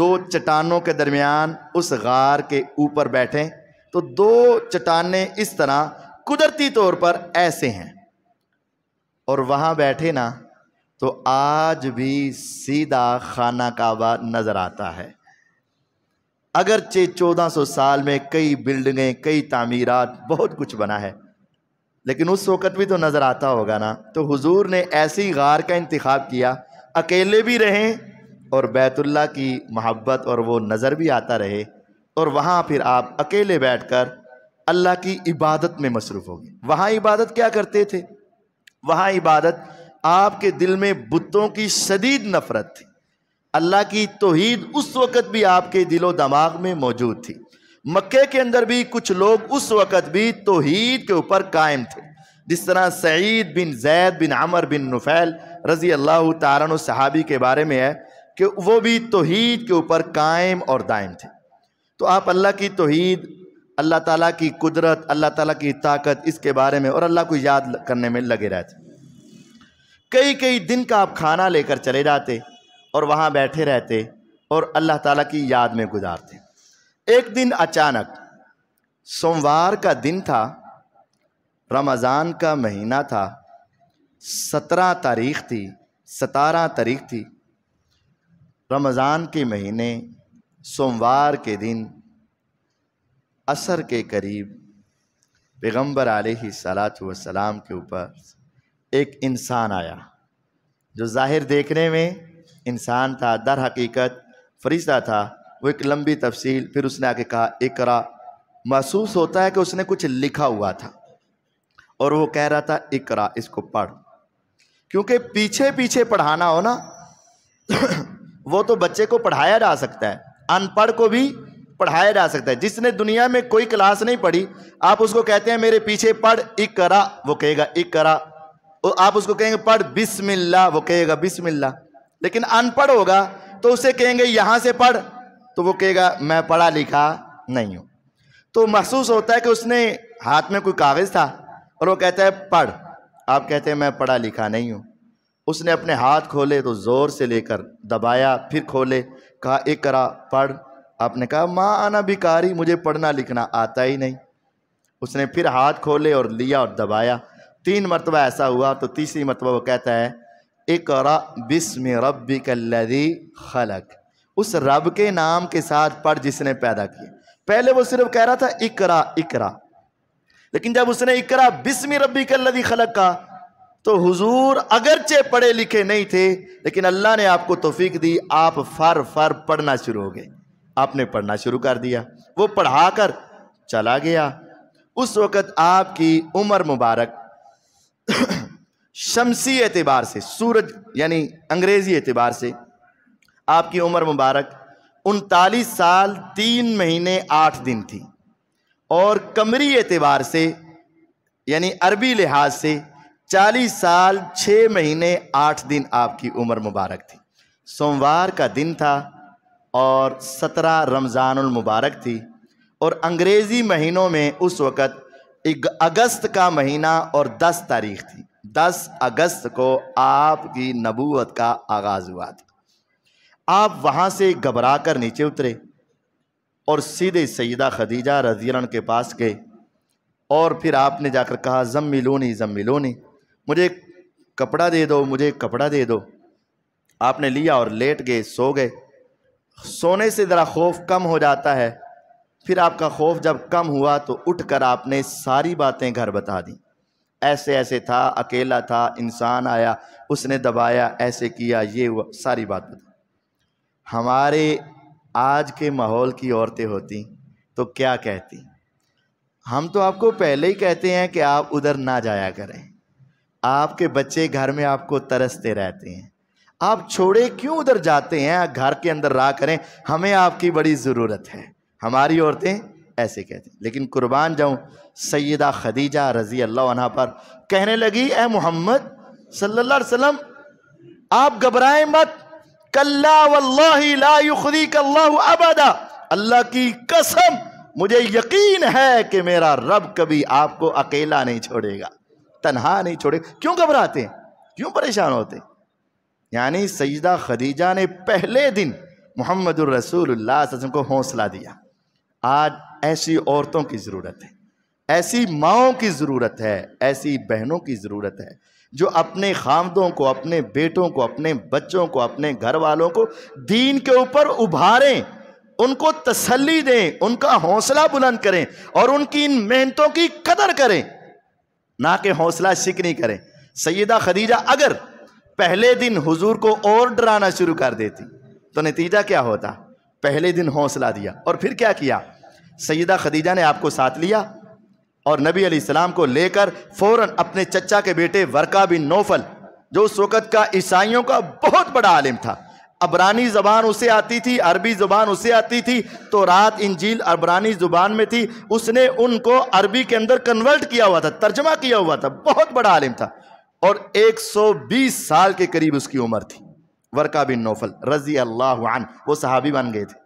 दो चट्टानों के दरमियान उस गार के ऊपर बैठें तो दो चट्टानें इस तरह कुदरती तौर पर ऐसे हैं और वहाँ बैठे ना तो आज भी सीधा खाना काबा नज़र आता है अगरचे 1400 साल में कई बिल्डिंगें कई तामीरात बहुत कुछ बना है लेकिन उस वक़्त भी तो नज़र आता होगा ना तो हुजूर ने ऐसी गार का इंतखब किया अकेले भी रहें और बैतुल्ला की मोहब्बत और वो नज़र भी आता रहे और वहाँ फिर आप अकेले बैठ कर अल्लाह की इबादत में मसरूफ़ होगी वहाँ इबादत क्या करते थे वहाँ इबादत आपके दिल में बुतों की शदीद नफरत थी अल्लाह की तोहद उस वक़्त भी आपके दिलो दमाग में मौजूद थी मक्के के अंदर भी कुछ लोग उस वक़्त भी तोहद के ऊपर कायम थे जिस तरह सईद बिन जैद बिन अमर बिन नुफैल रज़ी अल्लाह तारन सहाबी के बारे में है कि वो भी तोहद के ऊपर कायम और दायम थे तो आप अल्लाह की तोहद अल्लाह ताली की कुदरत अल्लाह ताली की ताकत इसके बारे में और अल्लाह को याद करने में लगे रहते कई कई दिन का आप खाना लेकर चले जाते और वहाँ बैठे रहते और अल्लाह ताला की याद में गुजारते एक दिन अचानक सोमवार का दिन था रमज़ान का महीना था सत्रह तारीख थी सतारह तारीख थी रमज़ान के महीने सोमवार के दिन असर के करीब पैगम्बर सलात वसलाम के ऊपर एक इंसान आया जो ज़ाहिर देखने में इंसान था दर हकीकत फरिश्ता था वो एक लंबी तफसील फिर उसने आके कहा इकरा महसूस होता है कि उसने कुछ लिखा हुआ था और वो कह रहा था इकरा इसको पढ़ क्योंकि पीछे पीछे पढ़ाना हो ना वो तो बच्चे को पढ़ाया जा सकता है अनपढ़ को भी पढ़ाया जा सकता है जिसने दुनिया में कोई क्लास नहीं पढ़ी आप उसको कहते हैं मेरे पीछे पढ़ इकरा वो कहेगा इकरा और आप उसको कहेंगे पढ़ बिस्मिल्ला वो कहेगा बिस्मिल्ला लेकिन अनपढ़ होगा तो उसे कहेंगे यहाँ से पढ़ तो वो कहेगा मैं पढ़ा लिखा नहीं हूँ तो महसूस होता है कि उसने हाथ में कोई कागज़ था और वो कहता है पढ़ आप कहते हैं मैं पढ़ा लिखा नहीं हूँ उसने अपने हाथ खोले तो ज़ोर से लेकर दबाया फिर खोले कहा एक करा पढ़ आपने कहा माँ आना भिकारी मुझे पढ़ना लिखना आता ही नहीं उसने फिर हाथ खोले और लिया और दबाया तीन मरतबा ऐसा हुआ तो तीसरी मरतबा वो कहता है इकरा बिस्म रबी कल्लदी खलक उस रब के नाम के साथ पढ़ जिसने पैदा किया पहले वो सिर्फ कह रहा था इकरा इकरा लेकिन जब उसने इकरा बिस्म रबी कल्लि खलक का तो हुजूर अगरचे पढ़े लिखे नहीं थे लेकिन अल्लाह ने आपको तोफीक दी आप फर फर पढ़ना शुरू हो गए आपने पढ़ना शुरू कर दिया वो पढ़ा कर चला गया उस वक़्त आपकी उम्र मुबारक शमसी एतबार से सूरज यानी अंग्रेज़ी एतबार से आपकी उम्र मुबारक उनतालीस साल तीन महीने आठ दिन थी और कमरी एतबार से यानी अरबी लिहाज से चालीस साल छः महीने आठ दिन आपकी उम्र मुबारक थी सोमवार का दिन था और सत्रह रमज़ानमबारक थी और अंग्रेज़ी महीनों में उस वक़्त अगस्त का महीना और 10 तारीख थी 10 अगस्त को आपकी नबूवत का आगाज़ हुआ था आप वहाँ से घबरा कर नीचे उतरे और सीधे सईदा खदीजा रजीरन के पास गए और फिर आपने जाकर कहा जम नहीं जम नहीं मुझे कपड़ा दे दो मुझे कपड़ा दे दो आपने लिया और लेट गए सो गए सोने से ज़रा खौफ कम हो जाता है फिर आपका खौफ जब कम हुआ तो उठकर आपने सारी बातें घर बता दी ऐसे ऐसे था अकेला था इंसान आया उसने दबाया ऐसे किया ये हुआ सारी बात बता हमारे आज के माहौल की औरतें होती तो क्या कहती हम तो आपको पहले ही कहते हैं कि आप उधर ना जाया करें आपके बच्चे घर में आपको तरसते रहते हैं आप छोड़े क्यों उधर जाते हैं घर के अंदर रहा करें हमें आपकी बड़ी ज़रूरत है हमारी औरतें ऐसे कहती लेकिन कुर्बान जाऊँ सैदा खदीजा रज़ी अल्लाह पर कहने लगी ए मोहम्मद सल्ला आप घबराए मत कल्ला अल्लाह की कसम मुझे यकीन है कि मेरा रब कभी आपको अकेला नहीं छोड़ेगा तनहा नहीं छोड़ेगा क्यों घबराते हैं क्यों परेशान होते हैं यानी सजदा खदीजा ने पहले दिन मोहम्मद रसूल को हौसला दिया आज ऐसी औरतों की ज़रूरत है ऐसी माओं की ज़रूरत है ऐसी बहनों की ज़रूरत है जो अपने खामदों को अपने बेटों को अपने बच्चों को अपने घर वालों को दीन के ऊपर उभारें उनको तसल्ली दें उनका हौसला बुलंद करें और उनकी इन मेहनतों की कदर करें ना कि हौसला शिकनी करें सैदा खदीजा अगर पहले दिन हुजूर को और डराना शुरू कर देती तो नतीजा क्या होता पहले दिन हौसला दिया और फिर क्या किया सैदा खदीजा ने आपको साथ लिया और नबी अलैहिस्सलाम को लेकर फ़ौर अपने चचा के बेटे वर्का बिन नौफल जो उस वक़्त का ईसाइयों का बहुत बड़ा आलिम था अबरानी ज़बान उसे आती थी अरबी ज़ुबान उसे आती थी तो रात इंजील अबरानी ज़ुबान में थी उसने उनको अरबी के अंदर कन्वर्ट किया हुआ था तर्जमा किया हुआ था बहुत बड़ा आलिम था और 120 साल के करीब उसकी उम्र थी वर्का बिन नौफल रज़ी अल्लाह अन वो सहाबी बन गए थे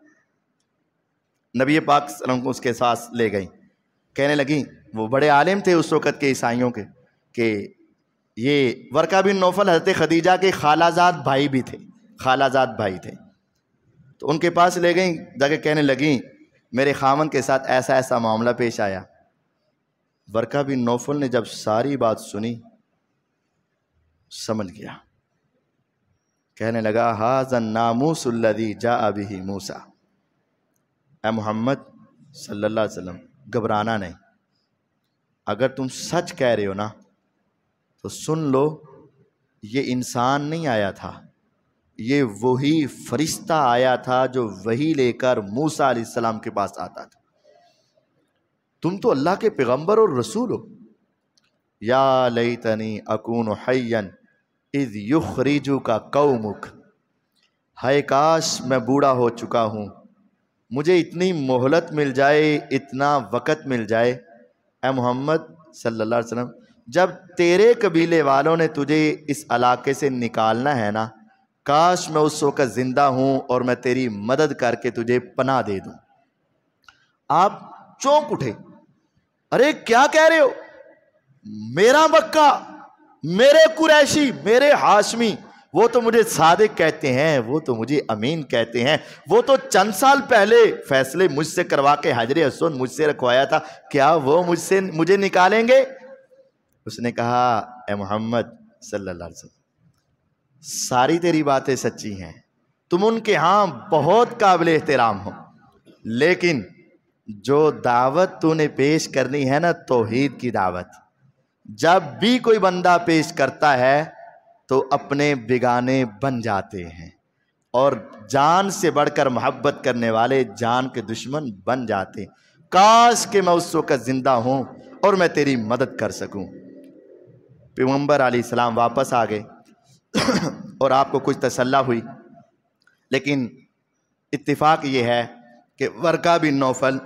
नबी पाक को उसके साथ ले गई कहने लगी वो बड़े आलिम थे उस वक़्त के ईसाइयों के कि ये वर्का बिन नौफल हजरत खदीजा के खालाजाद भाई भी थे खालाजाद भाई थे तो उनके पास ले गई जाके कहने लगी मेरे खामन के साथ ऐसा ऐसा मामला पेश आया वर्का बिन नौफल ने जब सारी बात सुनी समझ गया कहने लगा हाजन नामूसल्लदी जा अभी मूसा ए मोहम्मद सल्ला अलैहि घबराना नहीं अगर तुम सच कह रहे हो ना तो सुन लो ये इंसान नहीं आया था ये वही फरिश्ता आया था जो वही लेकर मूसा सलाम के पास आता था तुम तो अल्लाह के पैगंबर और रसूल हो या लई तनी अकून हयन इज युख रिजू का कौमुख हाय काश मैं बूढ़ा हो चुका हूँ मुझे इतनी मोहलत मिल जाए इतना वक़्त मिल जाए ए मोहम्मद सल्ला अलैहि जब तेरे कबीले वालों ने तुझे इस इलाके से निकालना है ना काश मैं उस वक़्त ज़िंदा हूँ और मैं तेरी मदद करके तुझे पना दे दूँ आप चौंक उठे अरे क्या कह रहे हो मेरा मक्का मेरे कुरैशी मेरे हाशमी वो तो मुझे सादिक कहते हैं वो तो मुझे अमीन कहते हैं वो तो चंद साल पहले फैसले मुझसे करवा के हाजरे हसन मुझसे रखवाया था क्या वो मुझसे मुझे निकालेंगे उसने कहा ए मोहम्मद सल्लल्लाहु सारी तेरी बातें सच्ची हैं तुम उनके यहाँ बहुत काबिल एहतराम हो लेकिन जो दावत तूने पेश करनी है ना तोहेद की दावत जब भी कोई बंदा पेश करता है तो अपने बिगाने बन जाते हैं और जान से बढ़कर मोहब्बत करने वाले जान के दुश्मन बन जाते हैं काश के मैं उस वक़्त ज़िंदा हूँ और मैं तेरी मदद कर सकूँ अली सलाम वापस आ गए और आपको कुछ तसल्ला हुई लेकिन इत्तेफाक ये है कि वर्का बिन नौफल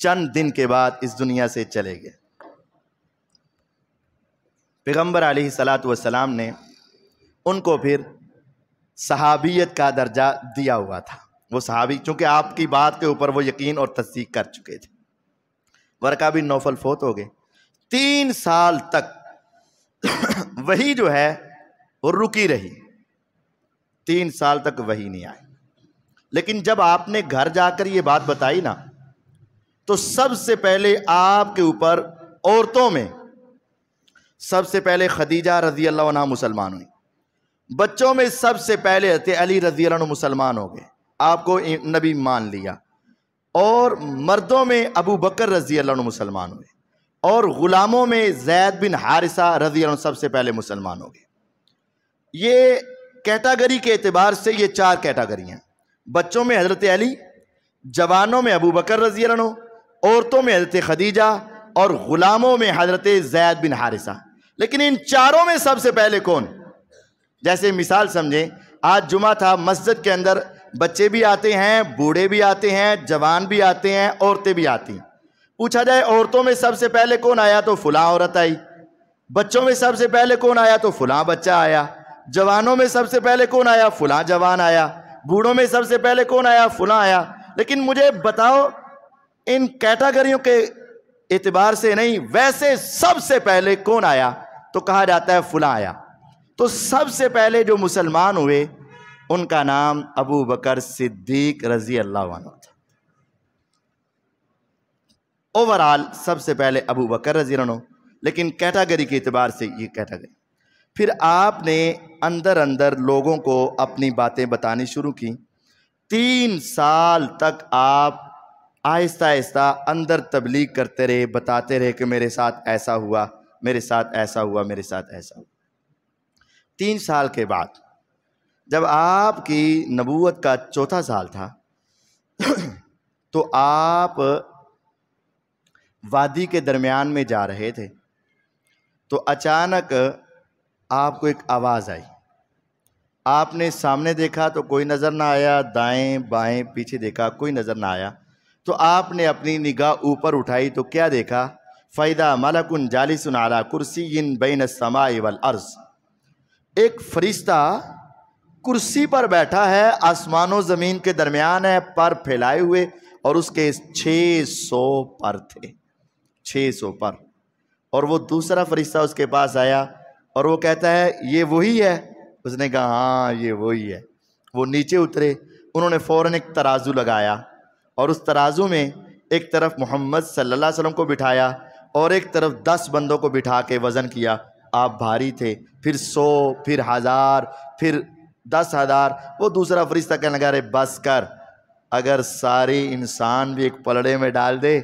चंद दिन के बाद इस दुनिया से चले गए पैगम्बर सलात वसलाम ने उनको फिर सहाबियत का दर्जा दिया हुआ था वो सहाबी चूँकि आपकी बात के ऊपर वो यकीन और तस्दीक कर चुके थे वर्का भी नौफल फोत हो गए तीन साल तक वही जो है वो रुकी रही तीन साल तक वही नहीं आए लेकिन जब आपने घर जाकर ये बात बताई ना तो सबसे पहले आपके ऊपर औरतों में सबसे पहले खदीजा रजी अल्लाह मुसलमान हुई बच्चों में सबसे पहले हते अली रजी मुसलमान हो गए आपको नबी मान लिया और मर्दों में अबू बकर रजी मुसलमान हुए और ग़ुलामों में जैद बिन हारिसा रजी सबसे पहले मुसलमान हो गए ये कैटागरी के अतबार से ये चार कैटागरी हैं बच्चों में हज़रत अली जवानों में अबू बकर रजी औरतों में हज़रत खदीजा और ग़ुलामों में हज़रत जैद बिन हारिसा लेकिन इन चारों में सबसे पहले कौन जैसे मिसाल समझें आज जुमा था मस्जिद के अंदर बच्चे भी आते हैं बूढ़े भी आते हैं जवान भी आते हैं औरतें भी आती हैं पूछा जाए औरतों में सबसे पहले कौन आया तो फुला औरत आई बच्चों में सबसे पहले कौन आया तो फुला बच्चा आया जवानों में सबसे पहले कौन आया फुला जवान आया बूढ़ों में सबसे पहले कौन आया फुला आया लेकिन मुझे बताओ इन कैटागरियों के एतबार से नहीं वैसे सबसे पहले कौन आया तो कहा जाता है फुला आया तो सबसे पहले जो मुसलमान हुए उनका नाम अबू बकर सिद्दीक रजी अल्लाह था ओवरऑल सबसे पहले अबू बकर रजी रनो लेकिन कैटागरी के अतबार से ये कैटागरी फिर आपने अंदर अंदर लोगों को अपनी बातें बतानी शुरू की तीन साल तक आप आहिस्ता आहिस्ता अंदर तबलीग करते रहे बताते रहे कि मेरे साथ ऐसा हुआ मेरे साथ ऐसा हुआ मेरे साथ ऐसा हुआ तीन साल के बाद जब आपकी नबूत का चौथा साल था तो आप वादी के दरमियान में जा रहे थे तो अचानक आपको एक आवाज़ आई आपने सामने देखा तो कोई नज़र ना आया दाएं बाएं पीछे देखा कोई नज़र ना आया तो आपने अपनी निगाह ऊपर उठाई तो क्या देखा फ़ैदा मलकुन जालिसन आला कुर्सी इन बैन समाई वल अर्ज़ एक फरिश्ता कुर्सी पर बैठा है आसमानों ज़मीन के दरमियान है पर फैलाए हुए और उसके छः सौ पर थे छः सौ पर और वो दूसरा फरिश्ता उसके पास आया और वो कहता है ये वही है उसने कहा हाँ ये वही है वो नीचे उतरे उन्होंने फ़ौरन एक तराजू लगाया और उस तराजू में एक तरफ मोहम्मद सल्लल्लाहु अलैहि वसल्लम को बिठाया और एक तरफ दस बंदों को बिठा के वज़न किया आप भारी थे फिर सौ फिर हज़ार फिर दस हज़ार वो दूसरा फरिश्ता कहने लगा अरे बस कर अगर सारे इंसान भी एक पलड़े में डाल दे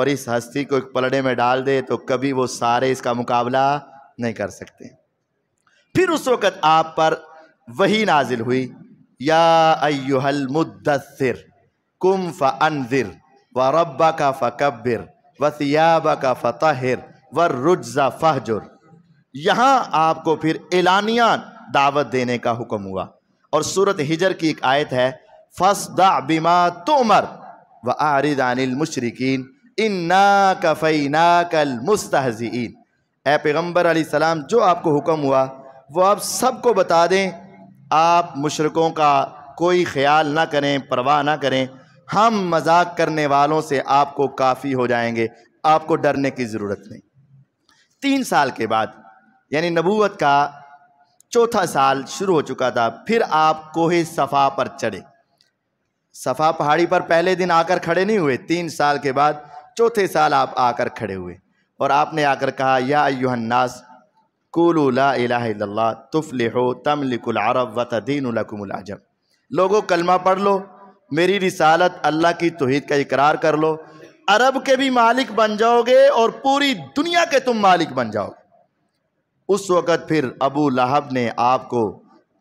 और इस हस्ती को एक पलड़े में डाल दे तो कभी वो सारे इसका मुकाबला नहीं कर सकते फिर उस वक़्त आप पर वही नाजिल हुई या अयुहल मुद्दसर कुम फिर व रब्बा का फ़कबिर व सियाबा का फ़तहिर व रुजा फ़हजुर यहाँ आपको फिर एलानिया दावत देने का हुक्म हुआ और सूरत हिजर की एक आयत है फसदा बिमा तोमर व आरिद इन ना कफ़ई ना कल मुस्तहजीन ए पैगम्बर सलाम जो आपको हुक्म हुआ वो आप सबको बता दें आप मुशरकों का कोई ख्याल ना करें परवाह ना करें हम मजाक करने वालों से आपको काफ़ी हो जाएंगे आपको डरने की ज़रूरत नहीं तीन साल के बाद यानी नबूवत का चौथा साल शुरू हो चुका था फिर आप कोहे सफ़ा पर चढ़े सफ़ा पहाड़ी पर पहले दिन आकर खड़े नहीं हुए तीन साल के बाद चौथे साल आप आकर खड़े हुए और आपने आकर कहा या यूहन्नास कुल्ला तुफ़ल तम लिकुल आरब व तदीन लोगो लोगों कलमा पढ़ लो मेरी रिसालत अल्लाह की तोहद का इकरार कर लो अरब के भी मालिक बन जाओगे और पूरी दुनिया के तुम मालिक बन जाओगे उस वक़्त फिर अबू लहब ने आपको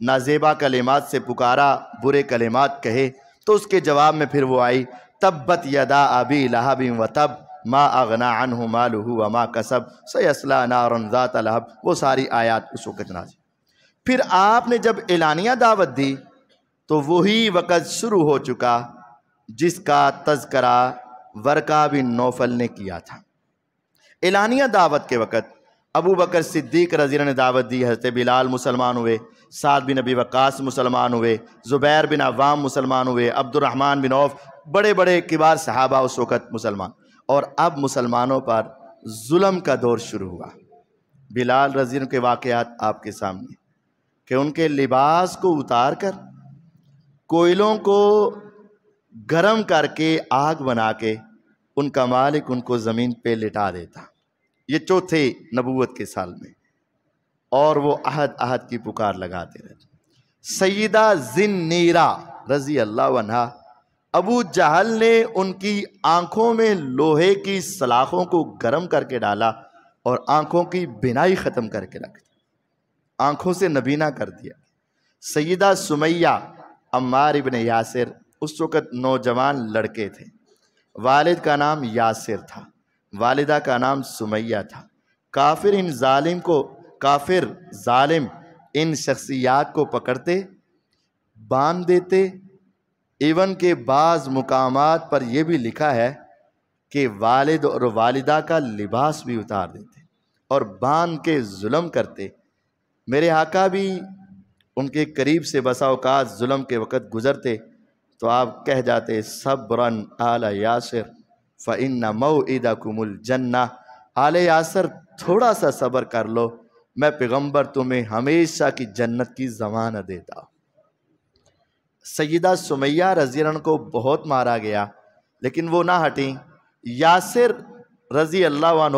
नाजेबा कलेमात से पुकारा बुरे कलेमात कहे तो उसके जवाब में फिर वो आई तब्बत यदा अबी लहब व तब मा अगना अन मालू व माँ कसब सयसला नारजात लहब वो सारी आयात उस वक़्त नाज फिर आपने जब एलानिया दावत दी तो वही वक़्त शुरू हो चुका जिसका तस्करा वरका बिन नौफल ने किया था एलानिया दावत के वक़्त अबू बकर सिद्दीक रज़ी ने दावत दी हजरत बिलाल मुसलमान हुए साद बिन अबी वक्स मुसलमान हुए ज़ुबैर बिन अवाम मुसलमान हुए अब्दुलरहमान बिन औफ बड़े बड़े किबार सहाबा उस वक़्त मुसलमान और अब मुसलमानों पर जुल्म का दौर शुरू हुआ बिलाल रजीन के वाक़ात आपके सामने कि उनके लिबास को उतार कर कोयलों को गर्म करके आग बना के उनका मालिक उनको ज़मीन पे लिटा देता ये चौथे नबूत के साल में और वो अहद अहद की पुकार लगाते रहते सईदा जिन नीरा रजी अल्लाह वन्हा अबू जहल ने उनकी आँखों में लोहे की सलाखों को गर्म करके डाला और आँखों की बिनाई ख़त्म करके रख दी आँखों से नबीना कर दिया सईदा सुमैया अम्मार इबन यासिर उस वक़्त नौजवान लड़के थे वालिद का नाम यासिर था वालिदा का नाम सुमैया था काफिर इन ालिम को काफिर ालिम इन शख्सियात को पकड़ते बांध देते इवन के बाज़ मुकाम पर यह भी लिखा है कि वालिद और वालिदा का लिबास भी उतार देते और बांध के जुल्म करते मेरे आका भी उनके करीब से बसाओकात जुल्म के वक़्त गुज़रते तो आप कह जाते सब्रन आला यासर मऊ मऊदा कुमुल जन्ना आले यासर थोड़ा सा सब्र कर लो मैं पैगम्बर तुम्हें हमेशा की जन्नत की जमानत देता सैदा सुमैया रजीरन को बहुत मारा गया लेकिन वो ना हटी यासिर रज़ी अल्लाह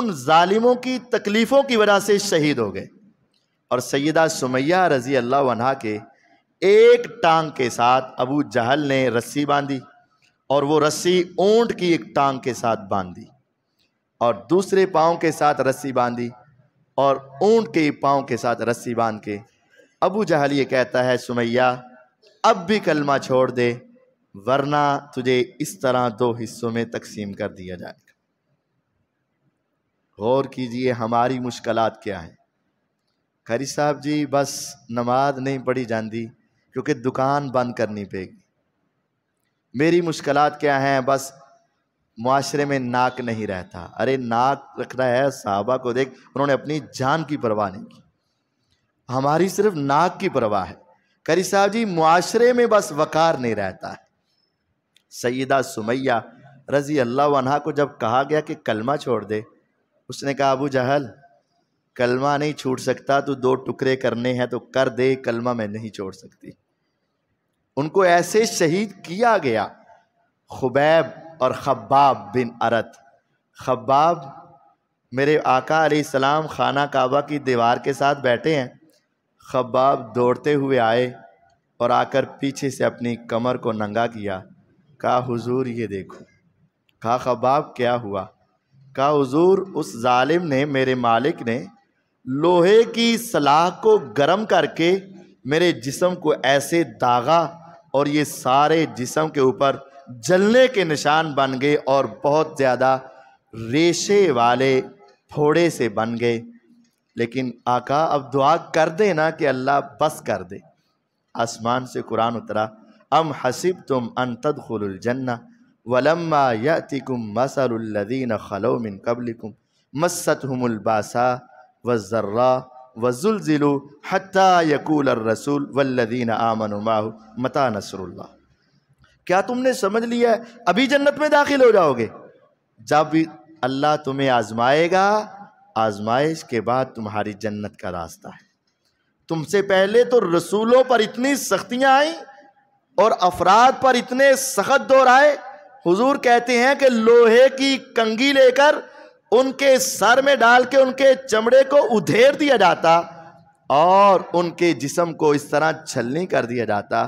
उन ालिमों की तकलीफ़ों की वजह से शहीद हो गए और सैदा सुमैया रज़ी अल्लाह वनहा के एक टांग के साथ अबू जहल ने रस्सी बांधी और वो रस्सी ऊंट की एक टांग के साथ बांधी और दूसरे पाँव के साथ रस्सी बांधी और ऊंट के पाँव के साथ रस्सी बांध के अबू जहल ये कहता है सुमैया अब भी कलमा छोड़ दे वरना तुझे इस तरह दो हिस्सों में तकसीम कर दिया जाएगा गौर कीजिए हमारी मुश्किलात क्या हैं खरी साहब जी बस नमाज नहीं पढ़ी जाती क्योंकि दुकान बंद करनी पेगी मेरी मुश्किल क्या हैं बस माशरे में नाक नहीं रहता अरे नाक रखना है साहबा को देख उन्होंने अपनी जान की परवाह नहीं की हमारी सिर्फ नाक की परवाह है करी साहब जी माशरे में बस वकार नहीं रहता है सईदा सुमैया रज़ी अल्लाह को जब कहा गया कि कलमा छोड़ दे उसने कहा अबू जहल कलमा नहीं छूट सकता तो दो टुकड़े करने हैं तो कर दे कलमा मैं नहीं छोड़ सकती उनको ऐसे शहीद किया गया खुबैब और खब्बाब बिन अरत खब्बाब मेरे आका अली सलाम खाना काबा की दीवार के साथ बैठे हैं खब्बाब दौड़ते हुए आए और आकर पीछे से अपनी कमर को नंगा किया कहा हुजूर ये देखो कहा खब्बाब क्या हुआ कहा हुजूर उस जालिम ने मेरे मालिक ने लोहे की सलाह को गर्म करके मेरे जिसम को ऐसे दागा और ये सारे जिसम के ऊपर जलने के निशान बन गए और बहुत ज़्यादा रेशे वाले फोड़े से बन गए लेकिन आका अब दुआ कर देना कि अल्लाह बस कर दे आसमान से कुरान उतरा अम हसीब तुम अनतदुलजन्ना वलम्मा यतिकुम मसलदीन खलो मिन कबलिकुम मसत हमबासा वज़र्रा वज़ुलज़िलु हत्ता यकूल रसूल वल्लदीन आमन मता नसरुल्ला क्या तुमने समझ लिया है अभी जन्नत में दाखिल हो जाओगे जब अल्लाह तुम्हें आजमाएगा आजमाइश के बाद तुम्हारी जन्नत का रास्ता है तुमसे पहले तो रसूलों पर इतनी सख्तियां आई और अफराद पर इतने सख्त दौर आए हुजूर कहते हैं कि लोहे की कंगी लेकर उनके सर में डाल के उनके चमड़े को उधेर दिया जाता और उनके जिसम को इस तरह छलनी कर दिया जाता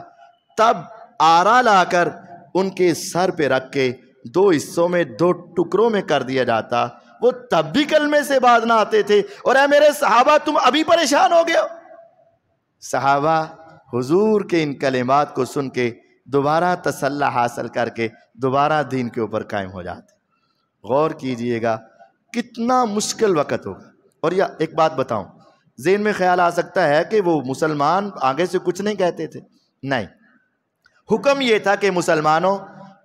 तब आरा लाकर उनके सर पे रख के दो हिस्सों में दो टुकड़ों में कर दिया जाता वो तब भी कलमे से बाद ना आते थे और ऐ मेरे सहाबा तुम अभी परेशान हो गए सहाबा हुजूर के इन कलेमात को सुन के दोबारा तसल्ला हासिल करके दोबारा दीन के ऊपर कायम हो जाते गौर कीजिएगा कितना मुश्किल वक़्त होगा और यह एक बात बताऊं जेन में ख्याल आ सकता है कि वो मुसलमान आगे से कुछ नहीं कहते थे नहीं हुक्म ये था कि मुसलमानों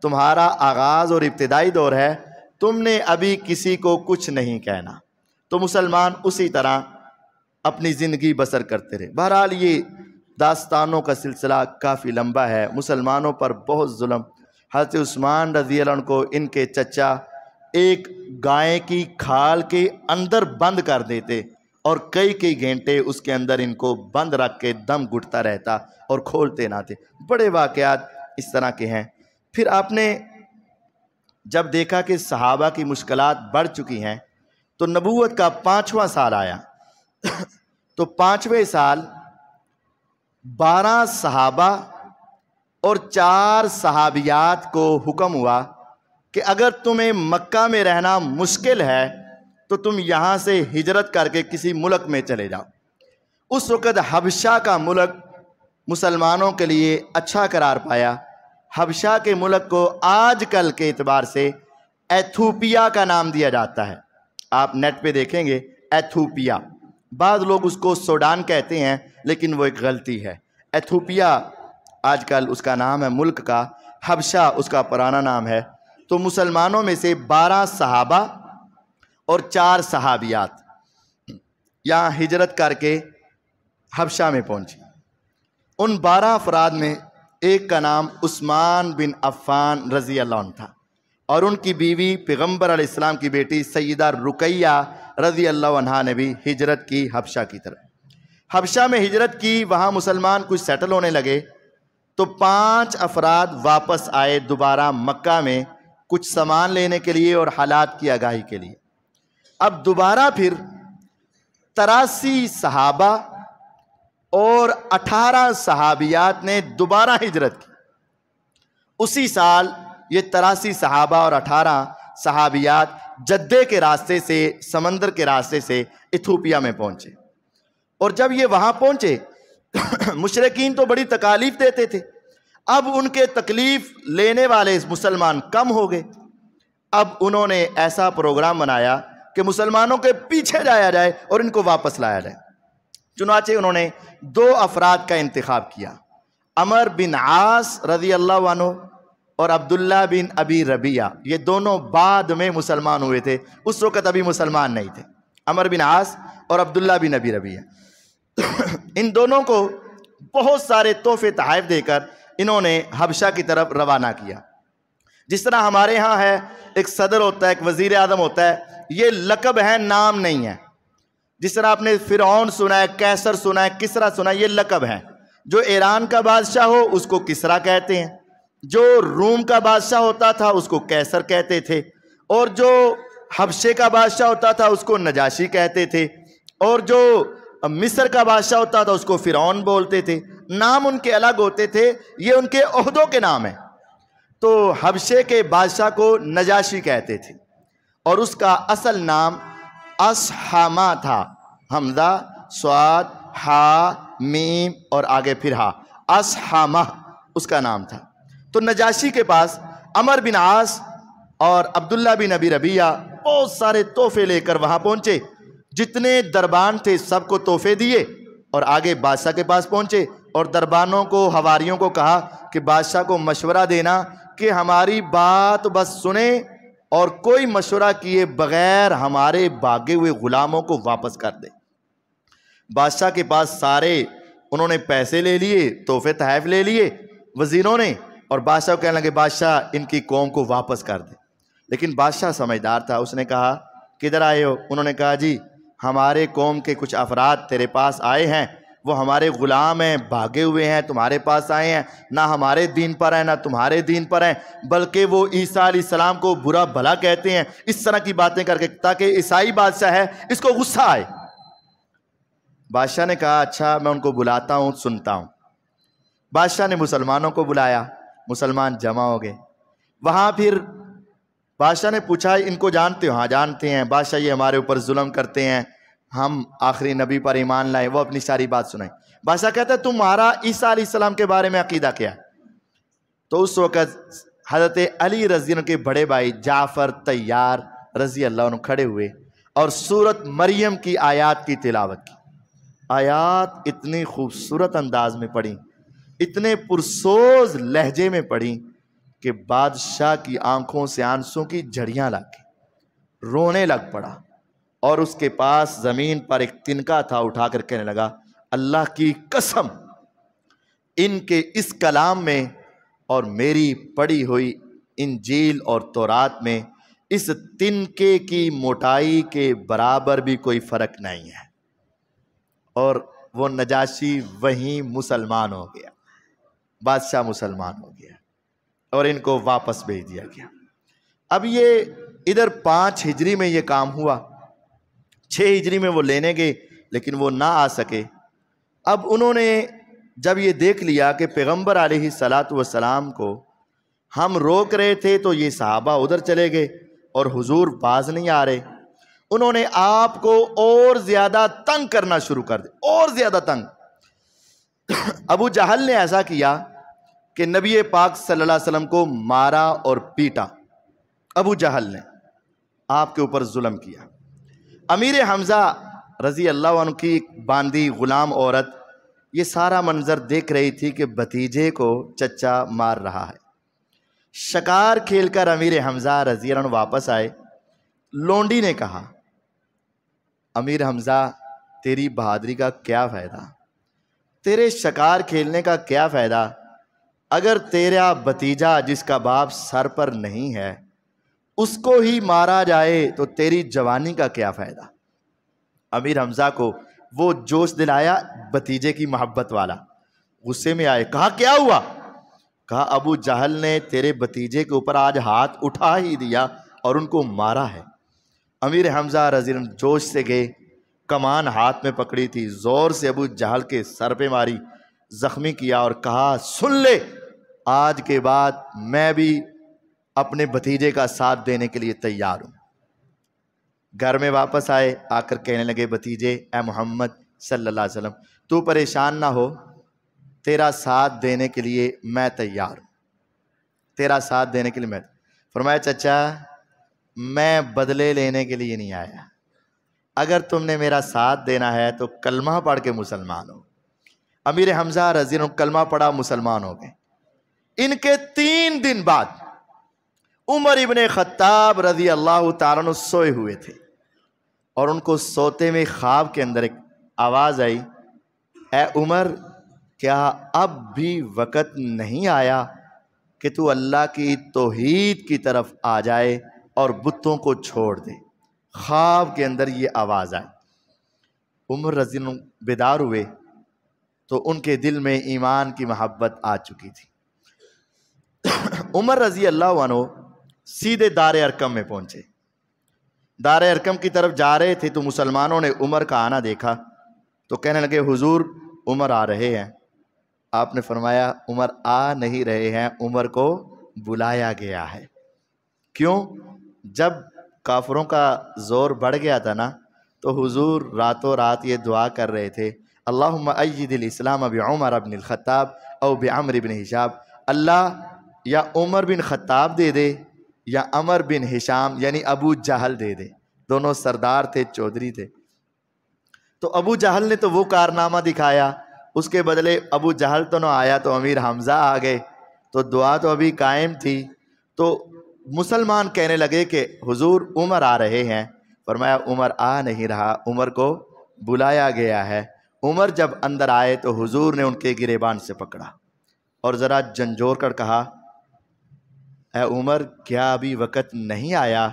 तुम्हारा आगाज़ और इब्तदाई दौर है तुमने अभी किसी को कुछ नहीं कहना तो मुसलमान उसी तरह अपनी ज़िंदगी बसर करते रहे बहरहाल ये दास्तानों का सिलसिला काफ़ी लंबा है मुसलमानों पर बहुत जुल्म हज़रत उस्मान रजी को इनके चचा एक गाय की खाल के अंदर बंद कर देते और कई कई घंटे उसके अंदर इनको बंद रख के दम घुटता रहता और खोलते ना थे बड़े वाक़ात इस तरह के हैं फिर आपने जब देखा कि सहाबा की मुश्किल बढ़ चुकी हैं तो नबूत का पाँचवा साल आया तो पाँचवें साल बारह सहाबा और चार सहाबियात को हुक्म हुआ कि अगर तुम्हें मक्का में रहना मुश्किल है तो तुम यहाँ से हिजरत करके किसी मुल्क में चले जाओ उस वक़्त हबशा का मुल्क मुसलमानों के लिए अच्छा करार पाया हबशा के मुल्क को आज कल के अतबार से एथोपिया का नाम दिया जाता है आप नेट पे देखेंगे एथोपिया बाद लोग उसको सोडान कहते हैं लेकिन वो एक गलती है एथोपिया आजकल उसका नाम है मुल्क का हबशा उसका पुराना नाम है तो मुसलमानों में से बारह सहाबा और चार सहाबियात यहाँ हिजरत करके हबशा में पहुँची उन बारह अफराद में एक का नाम उस्मान बिन अफ़ान रज़ी अल्लाह था और उनकी बीवी पैगम्बर आसमाम की बेटी सईदा रुकैया रज़ी अल्लाह ने भी हिजरत की हबशा की तरफ हबशा में हिजरत की वहाँ मुसलमान कुछ सेटल होने लगे तो पांच अफराद वापस आए दोबारा मक्का में कुछ सामान लेने के लिए और हालात की आगाही के लिए अब दोबारा फिर तरासी सहाबा और अठारह सहाबियात ने दोबारा हिजरत की उसी साल ये तरासी सहाबा और अठारह सहाबियात जद्दे के रास्ते से समंदर के रास्ते से इथोपिया में पहुंचे और जब ये वहाँ पहुंचे मुशरकिन तो बड़ी तकालीफ देते थे अब उनके तकलीफ़ लेने वाले मुसलमान कम हो गए अब उन्होंने ऐसा प्रोग्राम बनाया कि मुसलमानों के पीछे जाया जाए और इनको वापस लाया जाए चुनाचे उन्होंने दो अफराद का इंतखब किया अमर बिन आस रजी अल्लाह और अब्दुल्ला बिन अबी रबिया ये दोनों बाद में मुसलमान हुए थे उस वक़्त अभी मुसलमान नहीं थे अमर बिन आस और अब्दुल्ला बिन अबी रबिया इन दोनों को बहुत सारे तोहफे तहफ़ देकर इन्होंने हबशा की तरफ रवाना किया जिस तरह हमारे यहाँ है एक सदर होता है एक वज़ी अजम होता है ये लकब है नाम नहीं है जिस तरह आपने फिर सुना है कैसर सुना है किसरा सुना है ये लकब है जो ईरान का बादशाह हो उसको किसरा कहते हैं जो रूम का बादशाह होता था उसको कैसर कहते थे और जो हबशे का बादशाह होता था उसको नजाशी कहते थे और जो मिस्र का बादशाह होता था उसको फ़िरौन बोलते थे नाम उनके अलग होते थे ये उनके अहदों के नाम हैं तो हबशे के बादशाह को नजाशी कहते थे और उसका असल नाम असहामा था हमदा स्वाद हा मीम और आगे फिर हा असहामा उसका नाम था तो नजाशी के पास अमर बिन आस और अब्दुल्ला बिन अबी रबिया बहुत सारे तोहफे लेकर वहाँ पहुँचे जितने दरबान थे सबको तोहफे दिए और आगे बादशाह के पास पहुँचे और दरबानों को हवारीयों को कहा कि बादशाह को मशवरा देना कि हमारी बात बस सुने और कोई मशवरा किए बगैर हमारे भागे हुए ग़ुलामों को वापस कर दे बादशाह के पास सारे उन्होंने पैसे ले लिए तोहफे तहफ ले लिए वज़ीरों ने और बादशाह कहने लगे बादशाह इनकी कौम को वापस कर दे लेकिन बादशाह समझदार था उसने कहा किधर आए हो उन्होंने कहा जी हमारे कौम के कुछ अफराद तेरे पास आए हैं वो हमारे ग़ुलाम हैं भागे हुए हैं तुम्हारे पास आए हैं ना हमारे दीन पर हैं ना तुम्हारे दीन पर हैं बल्कि वो ईसा सलाम को बुरा भला कहते हैं इस तरह की बातें करके ताकि ईसाई बादशाह है इसको गुस्सा आए बादशाह ने कहा अच्छा मैं उनको बुलाता हूँ सुनता हूँ बादशाह ने मुसलमानों को बुलाया मुसलमान जमा हो गए वहाँ फिर बादशाह ने पूछा इनको जानते हो हाँ जानते हैं बादशाह ये हमारे ऊपर जुल्म करते हैं हम आखिरी नबी पर ईमान लाए वो अपनी सारी बात सुनाई बादशाह कहता है तुम्हारा ईसा सलाम के बारे में अकीदा क्या तो उस वक़्त हज़रत अली रजी के बड़े भाई जाफ़र तैयार रजी अल्लाह खड़े हुए और सूरत मरियम की आयात की तिलावत की आयात इतनी खूबसूरत अंदाज में पढ़ी इतने पुरसोज लहजे में पढ़ी कि बादशाह की आंखों से आंसू की झड़ियाँ गई रोने लग पड़ा और उसके पास ज़मीन पर एक तिनका था उठाकर कहने लगा अल्लाह की कसम इनके इस कलाम में और मेरी पड़ी हुई इंजील और तोरात में इस तिनके की मोटाई के बराबर भी कोई फ़र्क नहीं है और वो नजाशी वहीं मुसलमान हो गया बादशाह मुसलमान हो गया और इनको वापस भेज दिया गया अब ये इधर पाँच हिजरी में ये काम हुआ छः हिजरी में वो लेने गए लेकिन वो ना आ सके अब उन्होंने जब ये देख लिया कि पैगम्बर आलही सलात वसलाम को हम रोक रहे थे तो ये साहबा उधर चले गए और हुजूर बाज नहीं आ रहे उन्होंने आपको और ज़्यादा तंग करना शुरू कर दिया और ज़्यादा तंग अबू जहल ने ऐसा किया कि नबी पाक सल्लल्लाहु अलैहि वसल्लम को मारा और पीटा अबू जहल ने आपके ऊपर जुल्म किया अमीर हमज़ा रज़ी अल्लाह की बांदी ग़ुलाम औरत ये सारा मंज़र देख रही थी कि भतीजे को चचा मार रहा है खेल खेलकर अमीर हमज़ा रज़ी वापस आए लोंडी ने कहा अमीर हमज़ा तेरी बहादरी का क्या फ़ायदा तेरे शिकार खेलने का क्या फ़ायदा अगर तेरा भतीजा जिसका बाप सर पर नहीं है उसको ही मारा जाए तो तेरी जवानी का क्या फ़ायदा अमीर हमज़ा को वो जोश दिलाया भतीजे की मोहब्बत वाला गुस्से में आए कहा क्या हुआ कहा अबू जहल ने तेरे भतीजे के ऊपर आज हाथ उठा ही दिया और उनको मारा है अमीर हमज़ा रजी जोश से गए कमान हाथ में पकड़ी थी ज़ोर से अबू जहल के सर पे मारी ज़ख्मी किया और कहा सुन ले आज के बाद मैं भी अपने भतीजे का साथ देने के लिए तैयार हूँ घर में वापस आए आकर कहने लगे भतीजे ए मोहम्मद सल्ला अलैहि तू परेशान ना हो तेरा साथ देने के लिए मैं तैयार हूँ तेरा साथ देने के लिए मैं फरमाया चचा मैं बदले लेने के लिए नहीं आया अगर तुमने मेरा साथ देना है तो कलमा पढ़ के मुसलमान हो अमीर हमजा रजीन कलमा पढ़ा मुसलमान हो गए इनके तीन दिन बाद उमर इबन ख़त्ताब रजी अल्लाह तारन सोए हुए थे और उनको सोते में ख्वाब के अंदर एक आवाज़ आई ए उमर क्या अब भी वक़्त नहीं आया कि तू अल्लाह की तोहद की तरफ आ जाए और बुतों को छोड़ दे ख्वाब के अंदर ये आवाज़ आई उमर रजी बेदार हुए तो उनके दिल में ईमान की मोहब्बत आ चुकी थी उमर रजी अल्लाह वनो सीधे दार अरकम में पहुंचे दार अरकम की तरफ जा रहे थे तो मुसलमानों ने उमर का आना देखा तो कहने लगे हुजूर उमर आ रहे हैं आपने फरमाया उमर आ नहीं रहे हैं उमर को बुलाया गया है क्यों जब काफरों का ज़ोर बढ़ गया था ना तो हुजूर रातों रात ये दुआ कर रहे थे अल्लाह अयदिल इस्लाम अब उमर अबन अब अबमर इबन हिशाब अल्लाह या उमर बिन ख़त्ताब दे दे या अमर बिन हिशाम यानी अबू जहल दे दे दोनों सरदार थे चौधरी थे तो अबू जहल ने तो वो कारनामा दिखाया उसके बदले अबू जहल तो ना आया तो अमीर हमज़ा आ गए तो दुआ तो अभी कायम थी तो मुसलमान कहने लगे कि हुजूर उमर आ रहे हैं फरमाया उमर आ नहीं रहा उमर को बुलाया गया है उमर जब अंदर आए तो हुजूर ने उनके गिरेबान से पकड़ा और ज़रा झंझोर कर कहा ए उमर क्या अभी वक़्त नहीं आया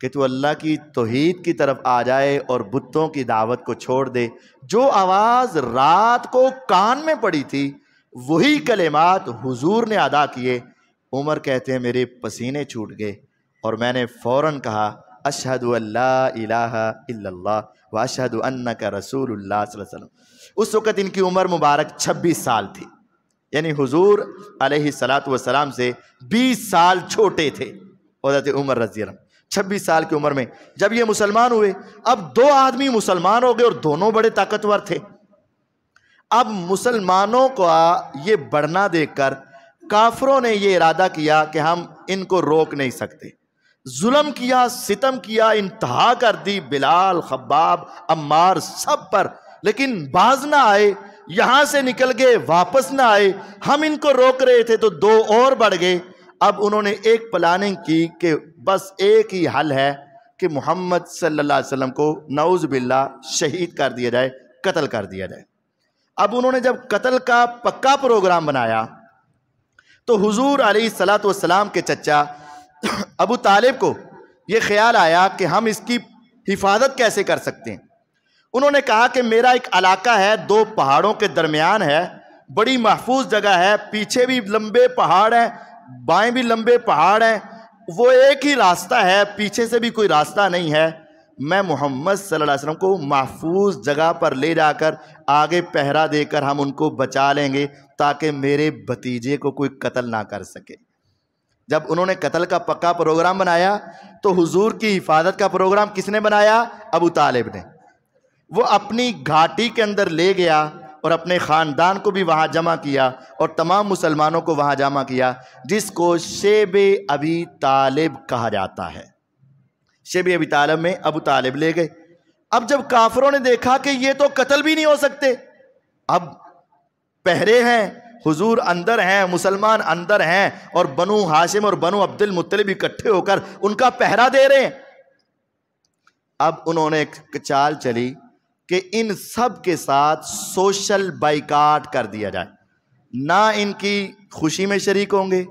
कि तू अल्लाह की तोहीद की तरफ आ जाए और बुतों की दावत को छोड़ दे जो आवाज़ रात को कान में पड़ी थी वही कलेमात हुजूर ने अदा किए उमर कहते हैं मेरे पसीने छूट गए और मैंने फ़ौर कहा अशहद अल्ला अन्ना का रसूल उस वक़्त इनकी उम्र मुबारक छब्बीस साल थी यानी हुजूर सलात से 20 साल छोटे थे हजरत उमर रजी छब्बीस साल की उम्र में जब ये मुसलमान हुए अब दो आदमी मुसलमान हो गए और दोनों बड़े ताकतवर थे अब मुसलमानों का ये बढ़ना देखकर काफरों ने ये इरादा किया कि हम इनको रोक नहीं सकते जुल्म किया सितम किया इंतहा कर दी बिलाल खब्बाब अम्मार सब पर लेकिन बाज ना आए यहां से निकल गए वापस ना आए हम इनको रोक रहे थे तो दो और बढ़ गए अब उन्होंने एक प्लानिंग की कि बस एक ही हल है कि मोहम्मद सल्लल्लाहु अलैहि वसल्लम को नौज बिल्ला शहीद कर दिया जाए कत्ल कर दिया जाए अब उन्होंने जब कत्ल का पक्का प्रोग्राम बनाया तो हुजूर अली सलात वसलाम के चचा अबू तालिब को ये ख्याल आया कि हम इसकी हिफाजत कैसे कर सकते हैं उन्होंने कहा कि मेरा एक इलाका है दो पहाड़ों के दरमियान है बड़ी महफूज जगह है पीछे भी लंबे पहाड़ हैं बाएं भी लंबे पहाड़ हैं वो एक ही रास्ता है पीछे से भी कोई रास्ता नहीं है मैं मोहम्मद सल्लल्लाहु अलैहि वसल्लम को महफूज जगह पर ले जाकर आगे पहरा देकर हम उनको बचा लेंगे ताकि मेरे भतीजे को कोई कत्ल ना कर सके जब उन्होंने कत्ल का पक्का प्रोग्राम बनाया तो हुजूर की हिफाजत का प्रोग्राम किसने बनाया अबू तालिब ने वो अपनी घाटी के अंदर ले गया और अपने ख़ानदान को भी वहाँ जमा किया और तमाम मुसलमानों को वहाँ जमा किया जिसको शेब अभी तालिब कहा जाता है शेब अभी तालब में अबू तालिब ले गए अब जब काफरों ने देखा कि ये तो कत्ल भी नहीं हो सकते अब पहरे हैं हुजूर अंदर हैं मुसलमान अंदर हैं और बनु हाशिम और बनु अब्दुल मुत्तलिब इकट्ठे होकर उनका पहरा दे रहे हैं अब उन्होंने एक चाल चली कि इन सब के साथ सोशल बाइकाट कर दिया जाए ना इनकी खुशी में शरीक होंगे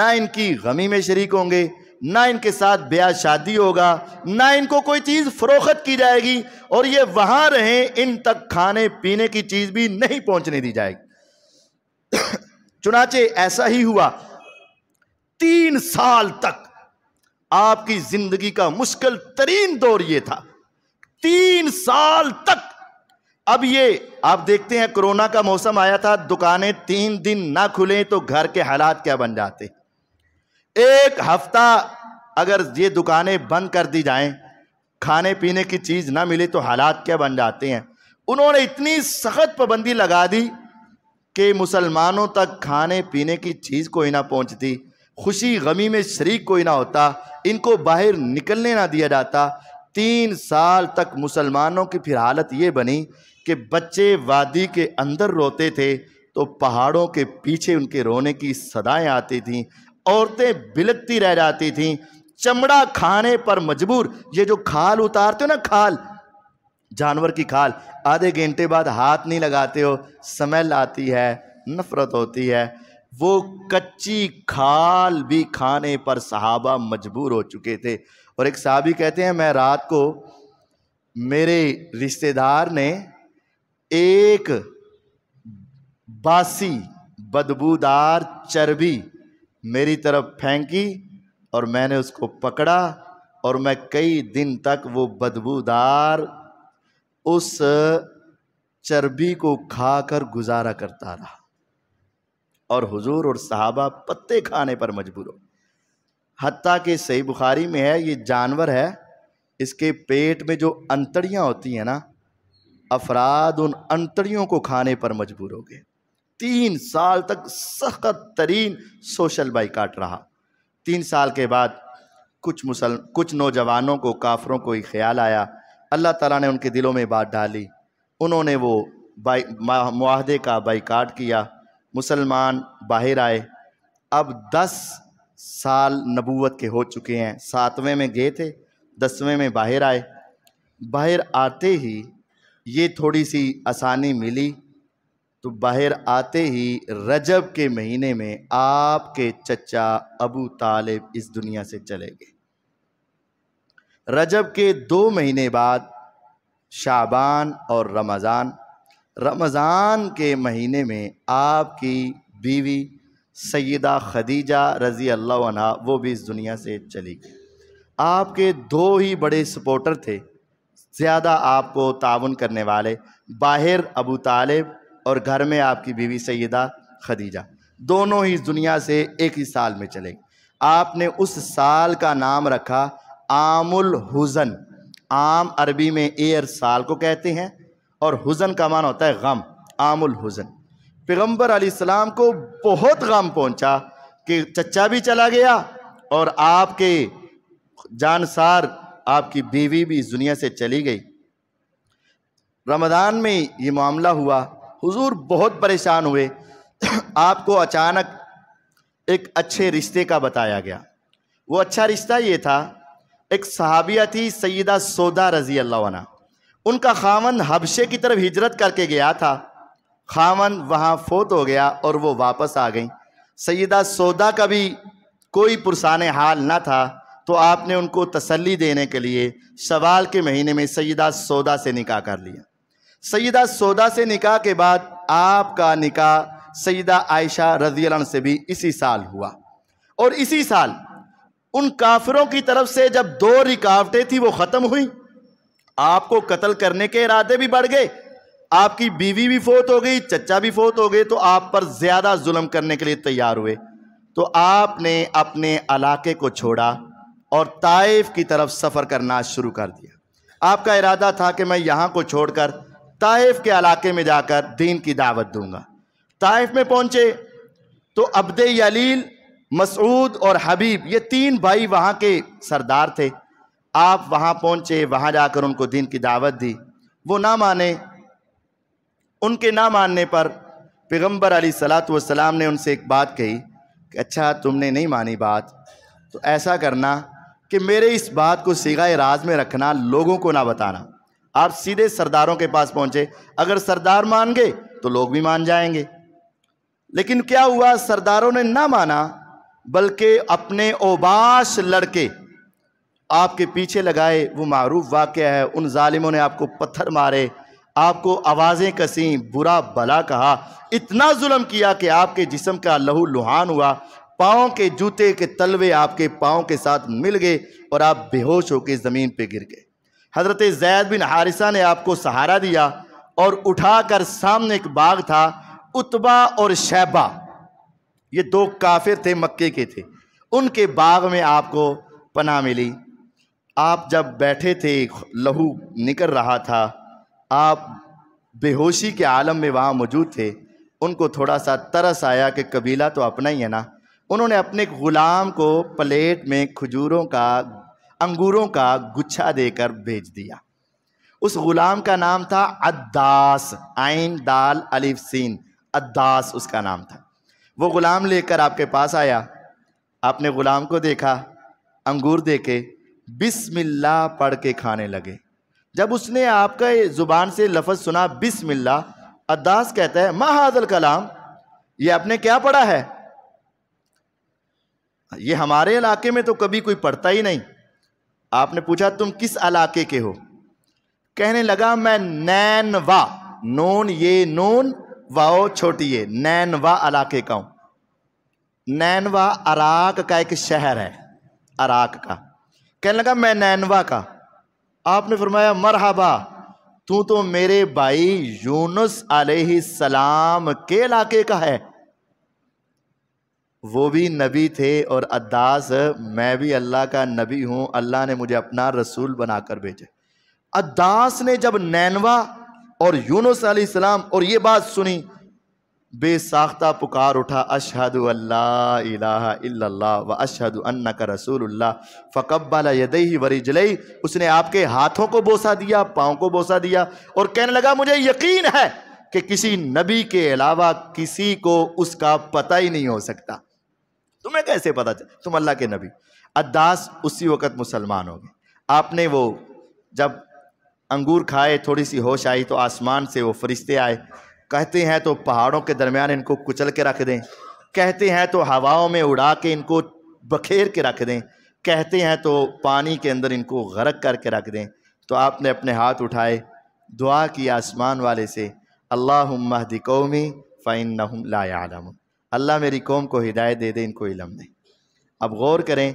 ना इनकी गमी में शरीक होंगे ना इनके साथ ब्याह शादी होगा ना इनको कोई चीज़ फ़रोख्त की जाएगी और ये वहाँ रहें इन तक खाने पीने की चीज़ भी नहीं पहुँचने दी जाएगी चुनाचे ऐसा ही हुआ तीन साल तक आपकी ज़िंदगी का मुश्किल तरीन दौर ये था तीन साल तक अब ये आप देखते हैं कोरोना का मौसम आया था दुकानें तीन दिन ना खुले तो घर के हालात क्या बन जाते एक हफ्ता अगर ये दुकानें बंद कर दी जाएं खाने पीने की चीज़ ना मिले तो हालात क्या बन जाते हैं उन्होंने इतनी सख्त पाबंदी लगा दी कि मुसलमानों तक खाने पीने की चीज़ कोई ना पहुंचती खुशी गमी में शरीक कोई ना होता इनको बाहर निकलने ना दिया जाता तीन साल तक मुसलमानों की फिर हालत ये बनी कि बच्चे वादी के अंदर रोते थे तो पहाड़ों के पीछे उनके रोने की सदाएं आती थीं औरतें बिलकती रह जाती थीं चमड़ा खाने पर मजबूर ये जो खाल उतारते हो ना खाल जानवर की खाल आधे घंटे बाद हाथ नहीं लगाते हो स्मेल आती है नफ़रत होती है वो कच्ची खाल भी खाने पर सहाबा मजबूर हो चुके थे और एक साहबी कहते हैं मैं रात को मेरे रिश्तेदार ने एक बासी बदबूदार चर्बी मेरी तरफ फेंकी और मैंने उसको पकड़ा और मैं कई दिन तक वो बदबूदार उस चर्बी को खाकर गुजारा करता रहा और हुजूर और साहबा पत्ते खाने पर मजबूर हो हती के सही बुखारी में है ये जानवर है इसके पेट में जो अंतड़ियाँ होती हैं ना अफराद उन अंतड़ियों को खाने पर मजबूर हो गए तीन साल तक सख्त तरीन सोशल बाइकाट रहा तीन साल के बाद कुछ मुसल कुछ नौजवानों को काफरों को ही ख्याल आया अल्लाह ताला ने उनके दिलों में बात डाली उन्होंने वो बाई माहदे का बाइकाट किया मुसलमान बाहर आए अब दस साल नबूवत के हो चुके हैं सातवें में गए थे दसवें में बाहर आए बाहर आते ही ये थोड़ी सी आसानी मिली तो बाहर आते ही रजब के महीने में आपके चचा अबू तालिब इस दुनिया से चले गए रजब के दो महीने बाद शाबान और रमज़ान रमज़ान के महीने में आपकी बीवी सैदा खदीजा रज़ी अल्लाह वो भी इस दुनिया से चली गई आपके दो ही बड़े सपोर्टर थे ज़्यादा आपको ताउन करने वाले बाहर अबू तालिब और घर में आपकी बीवी सैदा खदीजा दोनों ही इस दुनिया से एक ही साल में चले आपने उस साल का नाम रखा आमुल हुज़न आम अरबी में एयर साल को कहते हैं और हुज़न का मान होता है गम आमुल हुज़न पैगम्बर आलाम को बहुत गम पहुँचा कि चचा भी चला गया और आपके जानसार आपकी बीवी भी इस दुनिया से चली गई रमदान में ये मामला हुआ हुजूर बहुत परेशान हुए आपको अचानक एक अच्छे रिश्ते का बताया गया वो अच्छा रिश्ता ये था एक सहाबिया थी सैदा सौदा रज़ी अल्लाह उनका खामन हबशे की तरफ हिजरत करके गया था खामन वहाँ फोत हो गया और वो वापस आ गई सैदा सौदा का भी कोई पुरसान हाल ना था तो आपने उनको तसल्ली देने के लिए सवाल के महीने में सैदा सौदा से निकाह कर लिया सैदा सौदा से निकाह के बाद आपका निकाह सैदा आयशा रजी से भी इसी साल हुआ और इसी साल उन काफिरों की तरफ से जब दो रिकावटें थी वो ख़त्म हुई आपको कत्ल करने के इरादे भी बढ़ गए आपकी बीवी भी फोत हो गई चचा भी फोत हो गए तो आप पर ज़्यादा जुल्म करने के लिए तैयार हुए तो आपने अपने इलाके को छोड़ा और ताइफ की तरफ सफ़र करना शुरू कर दिया आपका इरादा था कि मैं यहाँ को छोड़कर ताइफ के इलाके में जाकर दीन की दावत दूंगा ताइफ में पहुँचे तो अब्द यलील मसूद और हबीब ये तीन भाई वहाँ के सरदार थे आप वहाँ पहुँचे वहाँ जाकर उनको दीन की दावत दी वो ना माने उनके ना मानने पर पैगम्बर अली सलात वसलाम ने उनसे एक बात कही कि अच्छा तुमने नहीं मानी बात तो ऐसा करना कि मेरे इस बात को सीगा राज में रखना लोगों को ना बताना आप सीधे सरदारों के पास पहुँचे अगर सरदार मान गए तो लोग भी मान जाएंगे लेकिन क्या हुआ सरदारों ने ना माना बल्कि अपने ओबाश लड़के आपके पीछे लगाए वो मारूफ वाक्य है उन ालिमों ने आपको पत्थर मारे आपको आवाज़ें कसी बुरा भला कहा इतना जुल्म किया कि आपके जिसम का लहू लुहान हुआ पाँव के जूते के तलवे आपके पाँव के साथ मिल गए और आप बेहोश होकर ज़मीन पर गिर गए हज़रत जैद बिन हारिसा ने आपको सहारा दिया और उठाकर सामने एक बाग था उतबा और शैबा ये दो काफिर थे मक्के के थे उनके बाग में आपको पना मिली आप जब बैठे थे लहू निकल रहा था आप बेहोशी के आलम में वहाँ मौजूद थे उनको थोड़ा सा तरस आया कि कबीला तो अपना ही है ना उन्होंने अपने ग़ुलाम को प्लेट में खजूरों का अंगूरों का गुच्छा देकर भेज दिया उस ग़ुलाम का नाम था अद्दास आइन दाल अलिफ सीन अद्दास उसका नाम था वो ग़ुलाम लेकर आपके पास आया आपने ग़ुलाम को देखा अंगूर देखे बिस्मिल्लाह पढ़ के खाने लगे जब उसने आपका ज़ुबान से लफज सुना बिसमिल्ला अद्दास कहता है महादल कलाम ये आपने क्या पढ़ा है ये हमारे इलाके में तो कभी कोई पढ़ता ही नहीं आपने पूछा तुम किस इलाके के हो कहने लगा मैं नैनवा नोन ये नोन वाओ छोटी ये नैनवा इलाके का हूं नैनवा अराक का एक शहर है अराक का कहने लगा मैं नैनवा का आपने फरमाया मरहबा तू तो मेरे भाई यूनुस सलाम के इलाके का है वो भी नबी थे और अद्दास मैं भी अल्लाह का नबी हूं अल्लाह ने मुझे अपना रसूल बनाकर भेजे अद्दास ने जब नैनवा और यूनुस सलाम और ये बात सुनी बेसाख्ता पुकार उठा अशहद अल्लाह व अशहद अन्ना का रसूल फ़कबल यदई जलई उसने आपके हाथों को बोसा दिया पाँव को बोसा दिया और कहने लगा मुझे यकीन है कि किसी नबी के अलावा किसी को उसका पता ही नहीं हो सकता तुम्हें कैसे पता चल तुम अल्लाह के नबी अद्दास उसी वक़्त मुसलमान हो गए आपने वो जब अंगूर खाए थोड़ी सी होश आई तो आसमान से वो फरिश्ते आए कहते हैं तो पहाड़ों के दरमियान इनको कुचल के रख दें कहते हैं तो हवाओं में उड़ा के इनको बखेर के रख दें कहते हैं तो पानी के अंदर इनको गर्क करके रख दें तो आपने अपने हाथ उठाए दुआ की आसमान वाले से अल्लाह महदी कौमी फ़ैन लायालम अल्लाह मेरी कौम को हिदायत दे दे इनको इलम दे अब गौर करें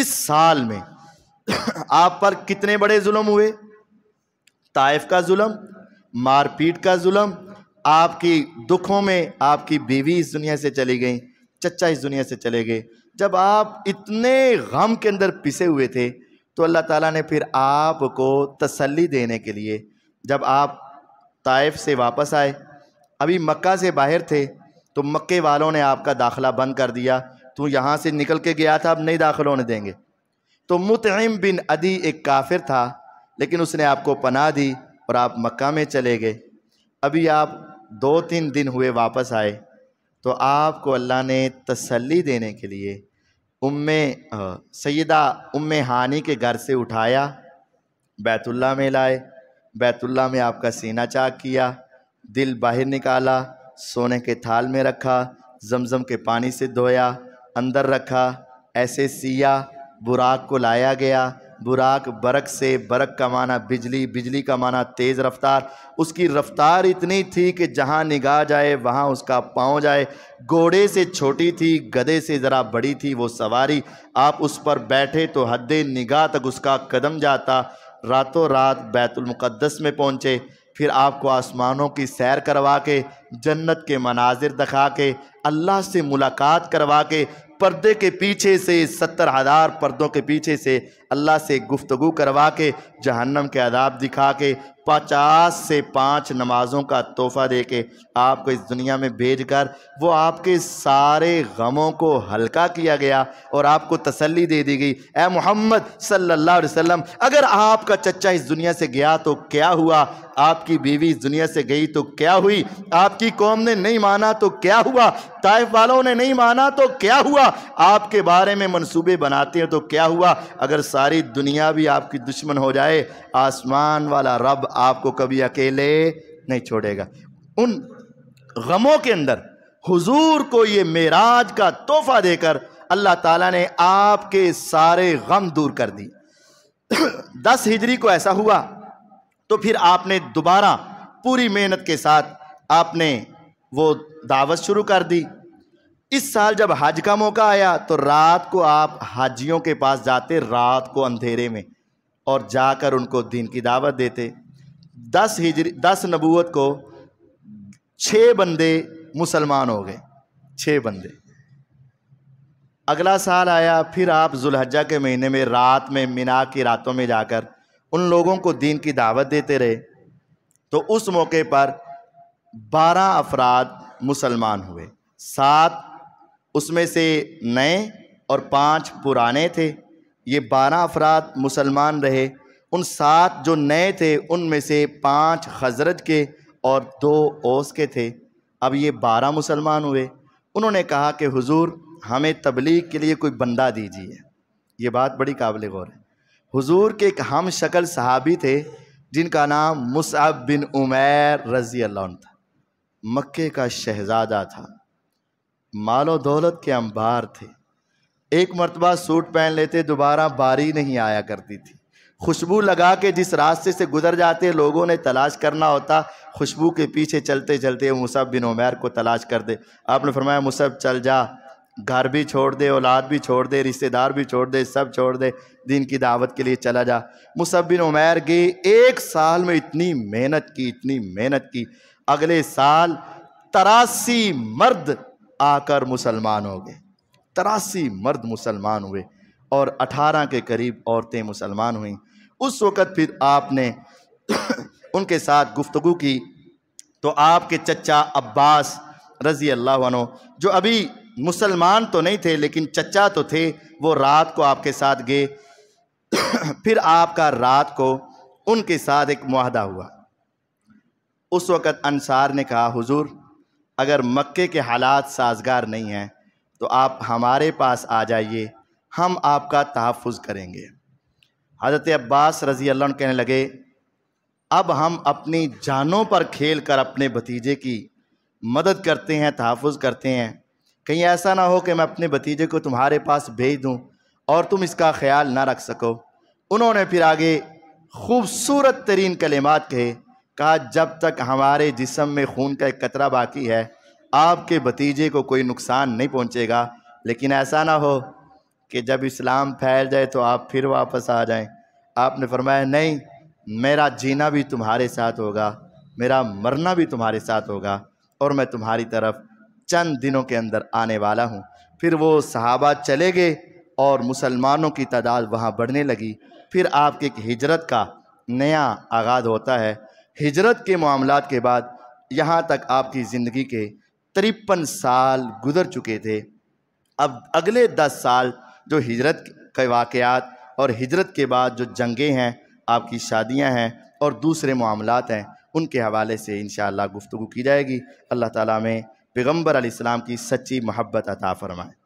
इस साल में आप पर कितने बड़े जुल्म हुए ताइफ का जुल्म मारपीट का जुल्म आपकी दुखों में आपकी बीवी इस दुनिया से चली गई चचा इस दुनिया से चले गए जब आप इतने गम के अंदर पिसे हुए थे तो अल्लाह ताला ने फिर आपको तसल्ली देने के लिए जब आप ताइफ से वापस आए अभी मक्का से बाहर थे तो मक्के वालों ने आपका दाखला बंद कर दिया तो यहाँ से निकल के गया था अब नहीं दाखिल होने देंगे तो मुतम बिन अदी एक काफिर था लेकिन उसने आपको पना दी और आप मक्का में चले गए अभी आप दो तीन दिन हुए वापस आए तो आपको अल्लाह ने तसल्ली देने के लिए उम सैदा उम हानी के घर से उठाया बैतुल्ला में लाए बैतुल्ला में आपका सीना चाक किया दिल बाहर निकाला सोने के थाल में रखा जमज़म के पानी से धोया अंदर रखा ऐसे सिया बुराक को लाया गया बुराक बरक से बरक का माना बिजली बिजली का माना तेज़ रफ्तार उसकी रफ्तार इतनी थी कि जहाँ निगाह जाए वहाँ उसका पाँव जाए घोड़े से छोटी थी गधे से ज़रा बड़ी थी वो सवारी आप उस पर बैठे तो हद निगाह तक उसका कदम जाता रातों रात बैतुलमक़दस में पहुँचे फिर आपको आसमानों की सैर करवा के जन्नत के मनाजिर दिखा के अल्लाह से मुलाकात करवा के पर्दे के पीछे से सत्तर हज़ार पर्दों के पीछे से अल्लाह से गुफ्तु करवा के जहन्नम के आदाब दिखा के पचास से पाँच नमाज़ों का तोहफ़ा दे के आपको इस दुनिया में भेज कर वो आपके सारे गमों को हल्का किया गया और आपको तसल्ली दे दी गई ए मोहम्मद सल्ला वसम अगर आपका चचा इस दुनिया से गया तो क्या हुआ आपकी बीवी इस दुनिया से गई तो क्या हुई आपकी कौम ने नहीं माना तो क्या हुआ ताइफ वालों ने नहीं माना तो क्या हुआ आपके बारे में मनसूबे बनाते हैं तो क्या हुआ अगर सारी दुनिया भी आपकी दुश्मन हो जाए आसमान वाला रब आपको कभी अकेले नहीं छोड़ेगा उन गमों के अंदर हुजूर को ये मेराज का तोहफा देकर अल्लाह ताला ने आपके सारे गम दूर कर दी दस हिजरी को ऐसा हुआ तो फिर आपने दोबारा पूरी मेहनत के साथ आपने वो दावत शुरू कर दी इस साल जब हज का मौका आया तो रात को आप हाजियों के पास जाते रात को अंधेरे में और जाकर उनको दिन की दावत देते दस हिजरी दस नबूत को छः बंदे मुसलमान हो गए छः बंदे अगला साल आया फिर आप जुलहजा के महीने में रात में मीना की रातों में जाकर उन लोगों को दीन की दावत देते रहे तो उस मौके पर बारह अफराद मुसलमान हुए सात उसमें से नए और पाँच पुराने थे ये बारह अफराद मुसलमान रहे उन सात जो नए थे उनमें से पाँच हजरत के और दो ओस के थे अब ये बारह मुसलमान हुए उन्होंने कहा कि हुजूर हमें तबलीग के लिए कोई बंदा दीजिए ये बात बड़ी काबिल गौर है हुजूर के एक हम शक्ल सहाबी थे जिनका नाम मुसअब बिन उमैर रज़ी अल्लाह था मक्के का शहज़ादा था मालो दौलत के अंबार थे एक मरतबा सूट पहन लेते दोबारा बारी नहीं आया करती थी खुशबू लगा के जिस रास्ते से गुजर जाते लोगों ने तलाश करना होता खुशबू के पीछे चलते चलते मुसब बिन उमैर को तलाश कर दे आपने फरमाया मुसब चल जा घर भी छोड़ दे औलाद भी छोड़ दे रिश्तेदार भी छोड़ दे सब छोड़ दे दिन की दावत के लिए चला जा मुसब बिन उमैर गई एक साल में इतनी मेहनत की इतनी मेहनत की अगले साल तरासी मर्द आकर मुसलमान हो गए तरासी मर्द मुसलमान हुए और अठारह के करीब औरतें मुसलमान हुईं उस वक़्त फिर आपने उनके साथ गुफ्तु की तो आपके चचा अब्बास रज़ी अल्लाह जो अभी मुसलमान तो नहीं थे लेकिन चचा तो थे वो रात को आपके साथ गए फिर आपका रात को उनके साथ एक माहदा हुआ उस वक़्त अनसार ने कहा हुजूर अगर मक्के के हालात साजगार नहीं हैं तो आप हमारे पास आ जाइए हम आपका तहफ़ करेंगे हज़रत अब्बास रज़ी अल्लाह कहने लगे अब हम अपनी जानों पर खेल कर अपने भतीजे की मदद करते हैं तहफ़ करते हैं कहीं ऐसा ना हो कि मैं अपने भतीजे को तुम्हारे पास भेज दूँ और तुम इसका ख्याल ना रख सको उन्होंने फिर आगे खूबसूरत तरीन कलेमात कहे कहा जब तक हमारे जिसम में खून का एक कतरा बाकी है आपके भतीजे को कोई नुकसान नहीं पहुंचेगा लेकिन ऐसा ना हो कि जब इस्लाम फैल जाए तो आप फिर वापस आ जाएं आपने फरमाया नहीं मेरा जीना भी तुम्हारे साथ होगा मेरा मरना भी तुम्हारे साथ होगा और मैं तुम्हारी तरफ चंद दिनों के अंदर आने वाला हूँ फिर वो सहाबा चले गए और मुसलमानों की तादाद वहाँ बढ़ने लगी फिर आपके एक हिजरत का नया आगाज़ होता है हिजरत के मामला के बाद यहाँ तक आपकी ज़िंदगी के तिरपन साल गुजर चुके थे अब अगले दस साल जो हिजरत के वाक़ात और हिजरत के बाद जो जंगें हैं आपकी शादियाँ हैं और दूसरे मामला हैं उनके हवाले से इन गुफ्तु की जाएगी अल्लाह ताली में पैगम्बर आसमाम की सच्ची मोहब्बत अता फ़रमाएँ